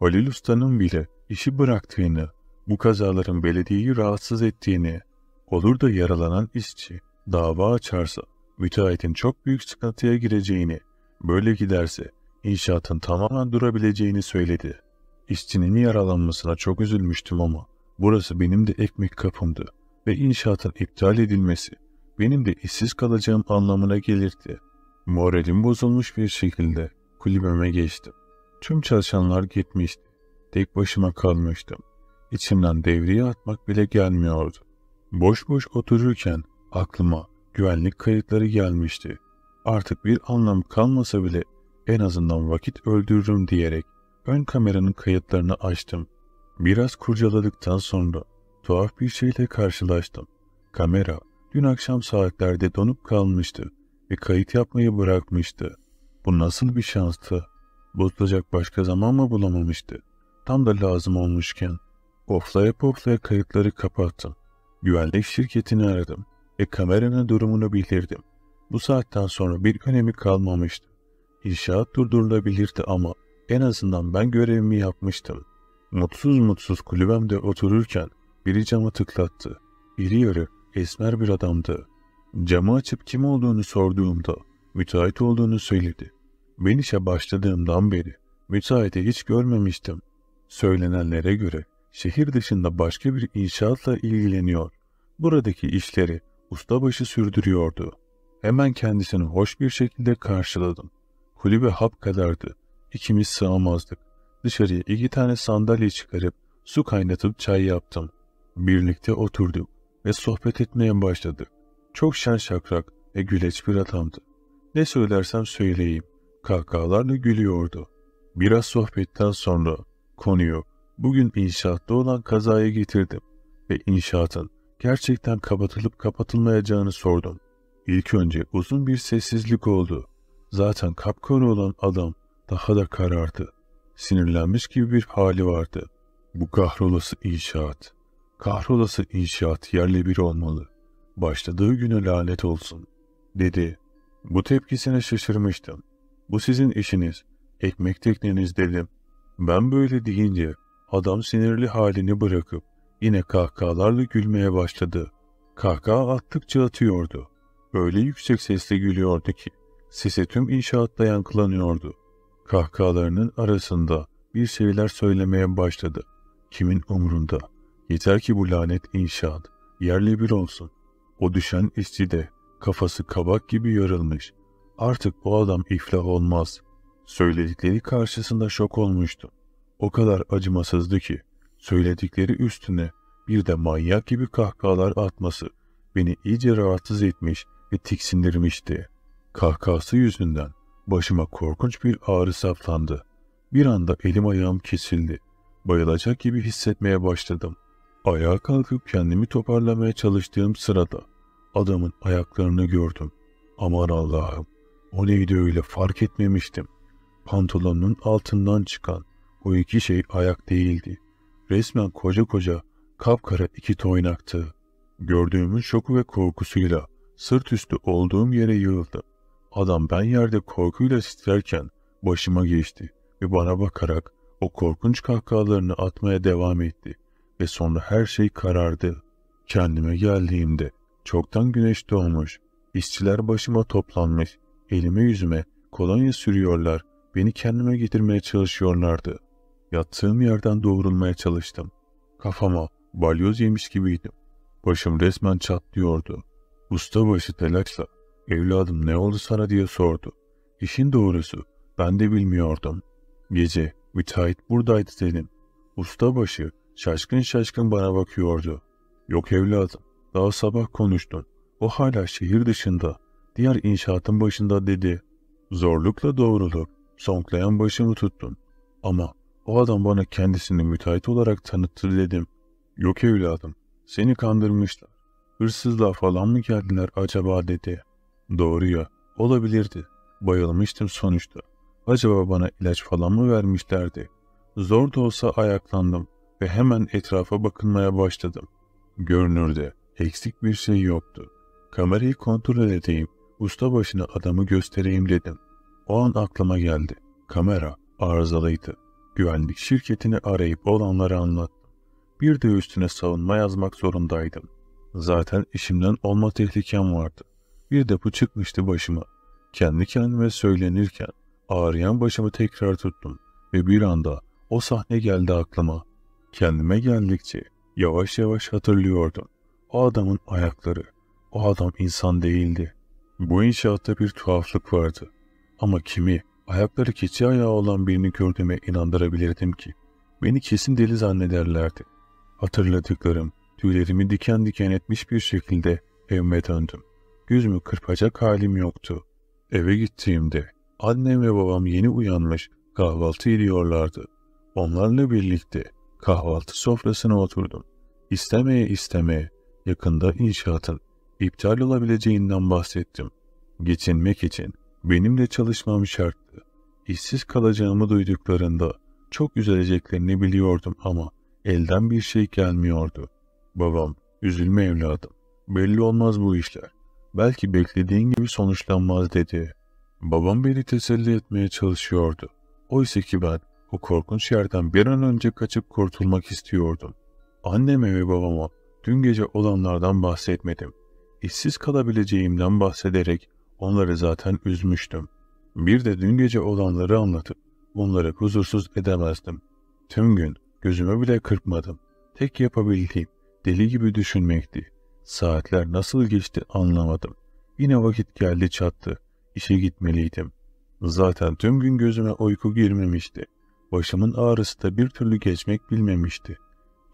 Halil Usta'nın bile işi bıraktığını, bu kazaların belediyeyi rahatsız ettiğini, olur da yaralanan işçi dava açarsa müteahhitin çok büyük sıkıntıya gireceğini, böyle giderse inşaatın tamamen durabileceğini söyledi. İşçinin yaralanmasına çok üzülmüştüm ama Burası benim de ekmek kapımdı ve inşaatın iptal edilmesi benim de işsiz kalacağım anlamına gelirdi. Moralim bozulmuş bir şekilde kulübeme geçtim. Tüm çalışanlar gitmişti. Tek başıma kalmıştım. İçimden devriye atmak bile gelmiyordu. Boş boş otururken aklıma güvenlik kayıtları gelmişti. Artık bir anlam kalmasa bile en azından vakit öldürürüm diyerek ön kameranın kayıtlarını açtım Biraz kurcaladıktan sonra tuhaf bir şeyle karşılaştım. Kamera dün akşam saatlerde donup kalmıştı ve kayıt yapmayı bırakmıştı. Bu nasıl bir şanstı? Bozulacak başka zaman mı bulamamıştı? Tam da lazım olmuşken. oflaya poflaya kayıtları kapattım. Güvenlik şirketini aradım ve kameranın durumunu bildirdim. Bu saatten sonra bir önemi kalmamıştı. İnşaat durdurulabilirdi ama en azından ben görevimi yapmıştım. Mutsuz mutsuz kulübemde otururken biri cama tıklattı. İri yarı esmer bir adamdı. Camı açıp kim olduğunu sorduğumda müteahhit olduğunu söyledi. Ben işe başladığımdan beri müteahhiti hiç görmemiştim. Söylenenlere göre şehir dışında başka bir inşaatla ilgileniyor. Buradaki işleri ustabaşı sürdürüyordu. Hemen kendisini hoş bir şekilde karşıladım. Kulübe hap kadardı. İkimiz sığamazdık. Dışarıya iki tane sandalye çıkarıp su kaynatıp çay yaptım. Birlikte oturduk ve sohbet etmeye başladık. Çok şen şakrak ve güleç bir adamdı. Ne söylersem söyleyeyim, kahkahalarla gülüyordu. Biraz sohbetten sonra konuyu bugün inşaatta olan kazaya getirdim ve inşaatın gerçekten kapatılıp kapatılmayacağını sordum. İlk önce uzun bir sessizlik oldu. Zaten kapkara olan adam daha da karardı sinirlenmiş gibi bir hali vardı. Bu kahrolası inşaat. Kahrolası inşaat yerle bir olmalı. Başladığı güne lanet olsun, dedi. Bu tepkisine şaşırmıştım. Bu sizin işiniz, ekmek tekneniz dedim. Ben böyle deyince adam sinirli halini bırakıp yine kahkahalarla gülmeye başladı. Kahkaha attıkça atıyordu. Öyle yüksek sesle gülüyordu ki sesi tüm inşaatta yankılanıyordu. Kahkahalarının arasında bir şeyler söylemeye başladı. Kimin umurunda? Yeter ki bu lanet inşaat yerli bir olsun. O düşen işçi de kafası kabak gibi yarılmış. Artık bu adam iflah olmaz. Söyledikleri karşısında şok olmuştu. O kadar acımasızdı ki söyledikleri üstüne bir de manyak gibi kahkahalar atması beni iyice rahatsız etmiş ve tiksindirmişti. Kahkası yüzünden Başıma korkunç bir ağrı saplandı. Bir anda elim ayağım kesildi. Bayılacak gibi hissetmeye başladım. Ayağa kalkıp kendimi toparlamaya çalıştığım sırada adamın ayaklarını gördüm. Aman Allah'ım o neydi öyle fark etmemiştim. Pantolonun altından çıkan o iki şey ayak değildi. Resmen koca koca kapkara iki toynaktı. Gördüğümün şoku ve korkusuyla sırt üstü olduğum yere yığıldım. Adam ben yerde korkuyla titrerken başıma geçti ve bana bakarak o korkunç kahkahalarını atmaya devam etti ve sonra her şey karardı. Kendime geldiğimde çoktan güneş doğmuş, işçiler başıma toplanmış, elime yüzüme kolonya sürüyorlar, beni kendime getirmeye çalışıyorlardı. Yattığım yerden doğrulmaya çalıştım. Kafama balyoz yemiş gibiydim. Başım resmen çatlıyordu. Ustabaşı telaşla Evladım ne oldu sana diye sordu. İşin doğrusu ben de bilmiyordum. Gece müteahhit buradaydı dedim. Ustabaşı şaşkın şaşkın bana bakıyordu. Yok evladım daha sabah konuştun. O hala şehir dışında. Diğer inşaatın başında dedi. Zorlukla doğrulup sonklayan başımı tuttum. Ama o adam bana kendisini müteahhit olarak tanıttı dedim. Yok evladım seni kandırmışlar. Hırsızlığa falan mı geldiler acaba dedi. Doğru ya, olabilirdi. Bayılmıştım sonuçta. Acaba bana ilaç falan mı vermişlerdi? Zor da olsa ayaklandım ve hemen etrafa bakınmaya başladım. Görünürde eksik bir şey yoktu. Kamerayı kontrol edeyim, usta başına adamı göstereyim dedim. O an aklıma geldi. Kamera arızalıydı. Güvenlik şirketini arayıp olanları anlattım. Bir de üstüne savunma yazmak zorundaydım. Zaten işimden olma tehlikem vardı. Bir depo çıkmıştı başıma. Kendi kendime söylenirken ağrıyan başımı tekrar tuttum ve bir anda o sahne geldi aklıma. Kendime geldikçe yavaş yavaş hatırlıyordum. O adamın ayakları, o adam insan değildi. Bu inşaatta bir tuhaflık vardı. Ama kimi, ayakları keçi ayağı olan birini gördüğüme inandırabilirdim ki. Beni kesin deli zannederlerdi. Hatırladıklarım tüylerimi diken diken etmiş bir şekilde evime döndüm yüzümü kırpacak halim yoktu. Eve gittiğimde annem ve babam yeni uyanmış kahvaltı ediyorlardı. Onlarla birlikte kahvaltı sofrasına oturdum. İstemeye istemeye yakında inşaatın iptal olabileceğinden bahsettim. Geçinmek için benimle çalışmam şarttı. İşsiz kalacağımı duyduklarında çok üzüleceklerini biliyordum ama elden bir şey gelmiyordu. Babam, üzülme evladım, belli olmaz bu işler belki beklediğin gibi sonuçlanmaz dedi. Babam beni teselli etmeye çalışıyordu. Oysa ki ben o korkunç yerden bir an önce kaçıp kurtulmak istiyordum. Anneme ve babama dün gece olanlardan bahsetmedim. İşsiz kalabileceğimden bahsederek onları zaten üzmüştüm. Bir de dün gece olanları anlatıp onları huzursuz edemezdim. Tüm gün gözüme bile kırpmadım. Tek yapabildiğim deli gibi düşünmekti. Saatler nasıl geçti anlamadım. Yine vakit geldi çattı. İşe gitmeliydim. Zaten tüm gün gözüme uyku girmemişti. Başımın ağrısı da bir türlü geçmek bilmemişti.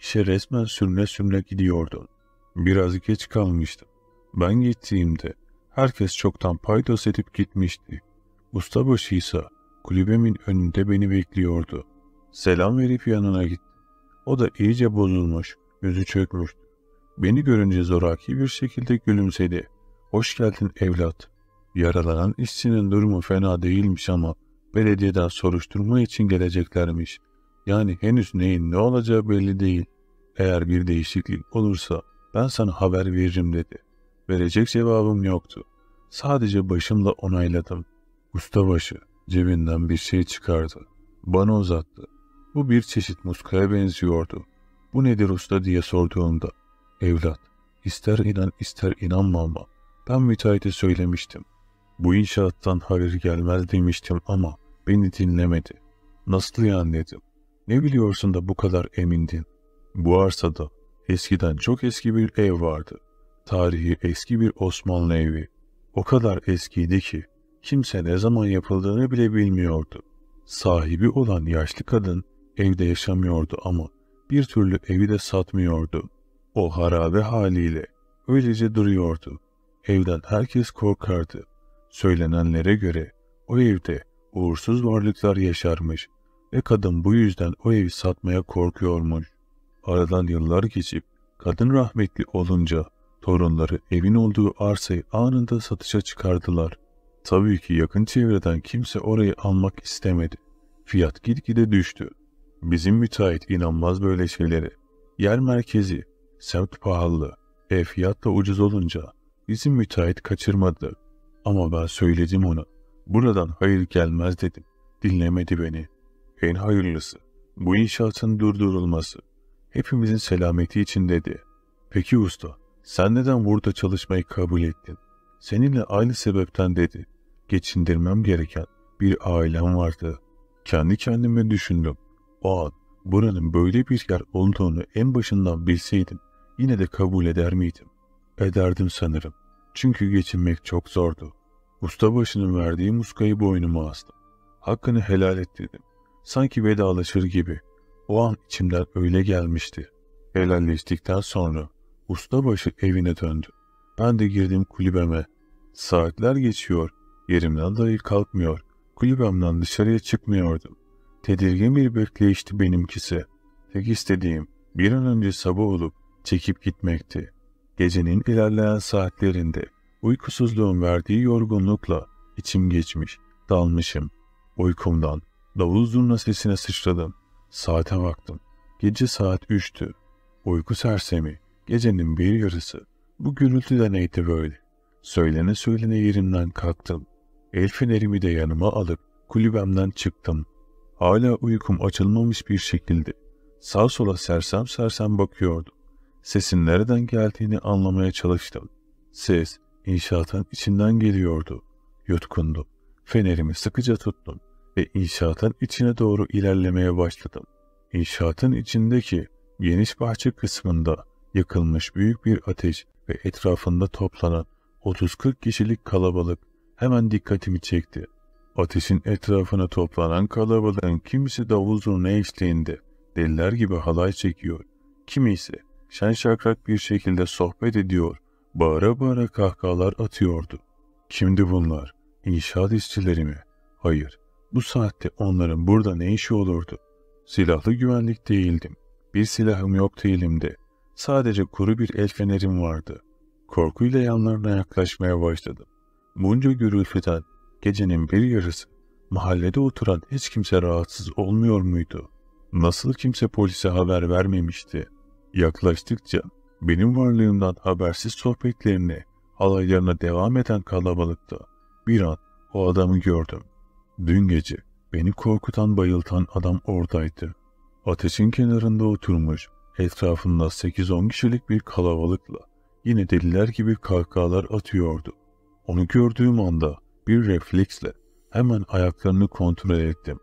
İşe resmen sürüne sürüne gidiyordum. Biraz geç kalmıştım. Ben gittiğimde herkes çoktan paydos edip gitmişti. Ustabaşı ise kulübemin önünde beni bekliyordu. Selam verip yanına gittim. O da iyice bozulmuş, yüzü çökmüştü. Beni görünce zoraki bir şekilde gülümsedi. Hoş geldin evlat. Yaralanan işçinin durumu fena değilmiş ama belediyeden soruşturma için geleceklermiş. Yani henüz neyin ne olacağı belli değil. Eğer bir değişiklik olursa ben sana haber veririm dedi. Verecek cevabım yoktu. Sadece başımla onayladım. Ustabaşı cebinden bir şey çıkardı. Bana uzattı. Bu bir çeşit muskaya benziyordu. Bu nedir usta diye sorduğumda Evlat, ister inan ister inanma ama ben müteahhite söylemiştim. Bu inşaattan hayır gelmez demiştim ama beni dinlemedi. Nasıl yani dedim. Ne biliyorsun da bu kadar emindin? Bu arsada eskiden çok eski bir ev vardı. Tarihi eski bir Osmanlı evi. O kadar eskiydi ki kimse ne zaman yapıldığını bile bilmiyordu. Sahibi olan yaşlı kadın evde yaşamıyordu ama bir türlü evi de satmıyordu. O harabe haliyle öylece duruyordu. Evden herkes korkardı. Söylenenlere göre o evde uğursuz varlıklar yaşarmış ve kadın bu yüzden o evi satmaya korkuyormuş. Aradan yıllar geçip kadın rahmetli olunca torunları evin olduğu arsayı anında satışa çıkardılar. Tabii ki yakın çevreden kimse orayı almak istemedi. Fiyat gitgide düştü. Bizim müteahhit inanmaz böyle şeylere. Yer merkezi Semt pahalı, ev fiyat da ucuz olunca bizim müteahhit kaçırmadı. Ama ben söyledim ona. Buradan hayır gelmez dedim. Dinlemedi beni. En hayırlısı. Bu inşaatın durdurulması. Hepimizin selameti için dedi. Peki usta, sen neden burada çalışmayı kabul ettin? Seninle aynı sebepten dedi. Geçindirmem gereken bir ailem vardı. Kendi kendime düşündüm. O an buranın böyle bir yer olduğunu en başından bilseydim Yine de kabul eder miydim? Ederdim sanırım. Çünkü geçinmek çok zordu. Ustabaşı'nın verdiği muskayı boynuma astım. Hakkını helal et dedim. Sanki vedalaşır gibi. O an içimden öyle gelmişti. Helalleştikten sonra ustabaşı evine döndü. Ben de girdim kulübeme. Saatler geçiyor. Yerimden dahi kalkmıyor. Kulübemden dışarıya çıkmıyordum. Tedirgin bir bekleyişti benimkisi. Tek istediğim bir an önce sabah olup çekip gitmekti. Gecenin ilerleyen saatlerinde uykusuzluğun verdiği yorgunlukla içim geçmiş, dalmışım. Uykumdan davul zurna sesine sıçradım. Saate baktım. Gece saat üçtü. Uyku sersemi, gecenin bir yarısı. Bu gürültü de neydi böyle? Söylene söylene yerimden kalktım. El fenerimi de yanıma alıp kulübemden çıktım. Hala uykum açılmamış bir şekilde. Sağ sola sersem sersem bakıyordum. Sesin nereden geldiğini anlamaya çalıştım. Ses inşaatın içinden geliyordu. Yutkundu. Fenerimi sıkıca tuttum ve inşaatın içine doğru ilerlemeye başladım. İnşaatın içindeki geniş bahçe kısmında yakılmış büyük bir ateş ve etrafında toplanan 30-40 kişilik kalabalık hemen dikkatimi çekti. Ateşin etrafına toplanan kalabalığın kimisi davul zurna eşliğinde deliler gibi halay çekiyor, kimi ise şen şakrak bir şekilde sohbet ediyor, bağıra bağıra kahkahalar atıyordu. Kimdi bunlar? İnşaat işçileri mi? Hayır, bu saatte onların burada ne işi olurdu? Silahlı güvenlik değildim. Bir silahım yok değilimdi. Sadece kuru bir el fenerim vardı. Korkuyla yanlarına yaklaşmaya başladım. Bunca gürültüden gecenin bir yarısı mahallede oturan hiç kimse rahatsız olmuyor muydu? Nasıl kimse polise haber vermemişti? Yaklaştıkça benim varlığımdan habersiz sohbetlerine, alaylarına devam eden kalabalıkta bir an o adamı gördüm. Dün gece beni korkutan bayıltan adam oradaydı. Ateşin kenarında oturmuş, etrafında 8-10 kişilik bir kalabalıkla yine deliler gibi kahkahalar atıyordu. Onu gördüğüm anda bir refleksle hemen ayaklarını kontrol ettim.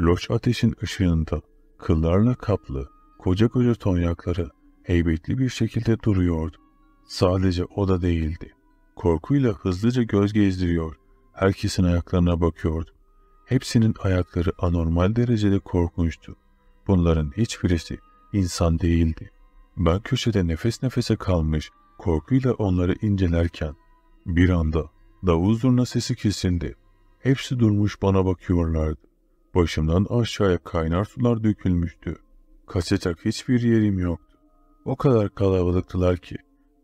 Loş ateşin ışığında kıllarla kaplı koca koca tonyakları heybetli bir şekilde duruyordu. Sadece o da değildi. Korkuyla hızlıca göz gezdiriyor, herkesin ayaklarına bakıyordu. Hepsinin ayakları anormal derecede korkunçtu. Bunların hiçbirisi insan değildi. Ben köşede nefes nefese kalmış, korkuyla onları incelerken bir anda davul zurna sesi kesildi. Hepsi durmuş bana bakıyorlardı. Başımdan aşağıya kaynar sular dökülmüştü. Kaçacak hiçbir yerim yok. O kadar kalabalıktılar ki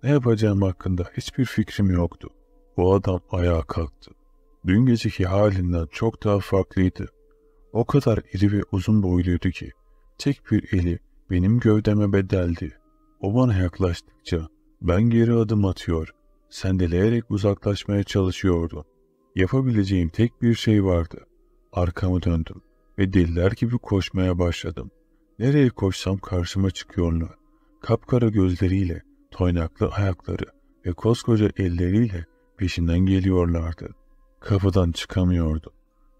ne yapacağım hakkında hiçbir fikrim yoktu. Bu adam ayağa kalktı. Dün geceki halinden çok daha farklıydı. O kadar iri ve uzun boyluydu ki tek bir eli benim gövdeme bedeldi. O bana yaklaştıkça ben geri adım atıyor, sendeleyerek uzaklaşmaya çalışıyordum. Yapabileceğim tek bir şey vardı. Arkamı döndüm ve deliler gibi koşmaya başladım. Nereye koşsam karşıma çıkıyorlar kapkara gözleriyle, toynaklı ayakları ve koskoca elleriyle peşinden geliyorlardı. Kapıdan çıkamıyordum.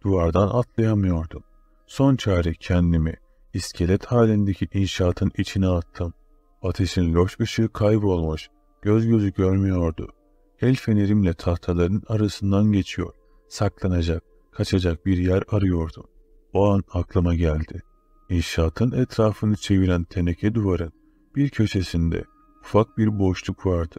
Duvardan atlayamıyordum. Son çare kendimi iskelet halindeki inşaatın içine attım. Ateşin loş ışığı kaybolmuş, göz gözü görmüyordu. El fenerimle tahtaların arasından geçiyor, saklanacak, kaçacak bir yer arıyordum. O an aklıma geldi. İnşaatın etrafını çeviren teneke duvarın bir köşesinde ufak bir boşluk vardı.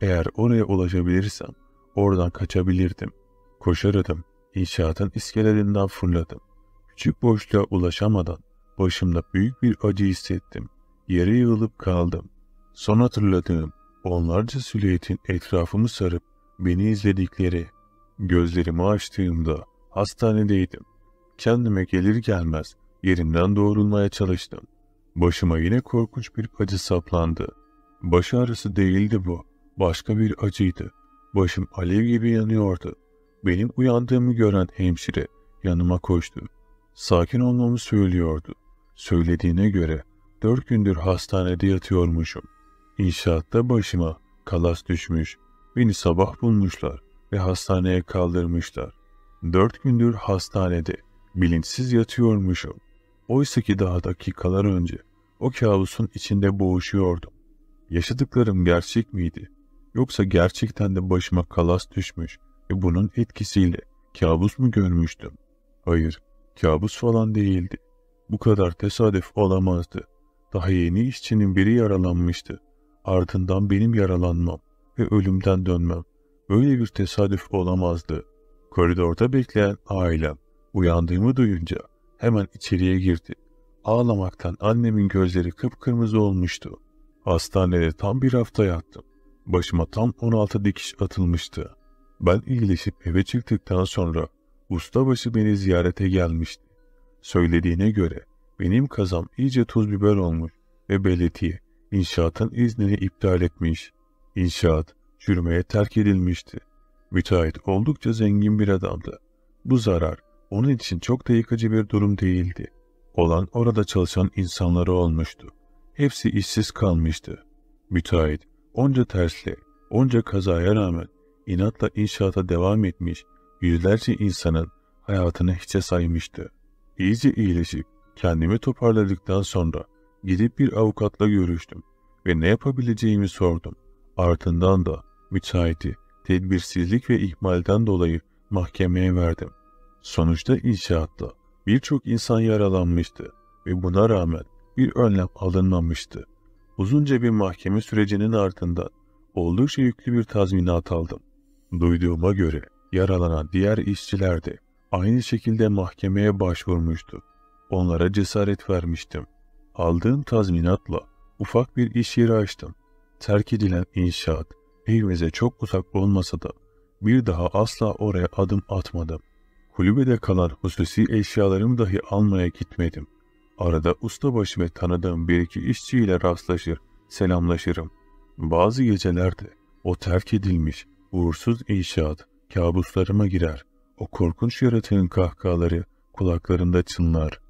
Eğer oraya ulaşabilirsem oradan kaçabilirdim. Koşardım. İnşaatın iskelerinden fırladım. Küçük boşluğa ulaşamadan başımda büyük bir acı hissettim. Yere yığılıp kaldım. Son hatırladığım onlarca silüetin etrafımı sarıp beni izledikleri. Gözlerimi açtığımda hastanedeydim. Kendime gelir gelmez yerimden doğrulmaya çalıştım. Başıma yine korkunç bir acı saplandı. Baş ağrısı değildi bu. Başka bir acıydı. Başım alev gibi yanıyordu. Benim uyandığımı gören hemşire yanıma koştu. Sakin olmamı söylüyordu. Söylediğine göre dört gündür hastanede yatıyormuşum. İnşaatta başıma kalas düşmüş. Beni sabah bulmuşlar ve hastaneye kaldırmışlar. Dört gündür hastanede bilinçsiz yatıyormuşum. Oysa ki daha dakikalar önce o kabusun içinde boğuşuyordum. Yaşadıklarım gerçek miydi? Yoksa gerçekten de başıma kalas düşmüş ve bunun etkisiyle kabus mu görmüştüm? Hayır, kabus falan değildi. Bu kadar tesadüf olamazdı. Daha yeni işçinin biri yaralanmıştı. Ardından benim yaralanmam ve ölümden dönmem. Böyle bir tesadüf olamazdı. Koridorda bekleyen ailem uyandığımı duyunca Hemen içeriye girdi. Ağlamaktan annemin gözleri kıpkırmızı olmuştu. Hastanede tam bir hafta yattım. Başıma tam 16 dikiş atılmıştı. Ben iyileşip eve çıktıktan sonra ustabaşı beni ziyarete gelmişti. Söylediğine göre benim kazam iyice tuz biber olmuş ve belediye inşaatın iznini iptal etmiş. İnşaat çürümeye terk edilmişti. Müteahhit oldukça zengin bir adamdı. Bu zarar onun için çok da yıkıcı bir durum değildi. Olan orada çalışan insanları olmuştu. Hepsi işsiz kalmıştı. Müteahhit, onca tersle, onca kazaya rağmen inatla inşaata devam etmiş, yüzlerce insanın hayatını hiçe saymıştı. İyice iyileşip, kendimi toparladıktan sonra gidip bir avukatla görüştüm ve ne yapabileceğimi sordum. Ardından da müteahhiti tedbirsizlik ve ihmalden dolayı mahkemeye verdim. Sonuçta inşaatta birçok insan yaralanmıştı ve buna rağmen bir önlem alınmamıştı. Uzunca bir mahkeme sürecinin ardından oldukça yüklü bir tazminat aldım. Duyduğuma göre yaralanan diğer işçiler de aynı şekilde mahkemeye başvurmuştu. Onlara cesaret vermiştim. Aldığım tazminatla ufak bir iş yeri açtım. Terk edilen inşaat evimize çok uzak olmasa da bir daha asla oraya adım atmadım. Kulübede kalan hususi eşyalarımı dahi almaya gitmedim. Arada ustabaşı ve tanıdığım bir iki işçiyle rastlaşır, selamlaşırım. Bazı gecelerde o terk edilmiş, uğursuz inşaat kabuslarıma girer. O korkunç yaratığın kahkahaları kulaklarında çınlar.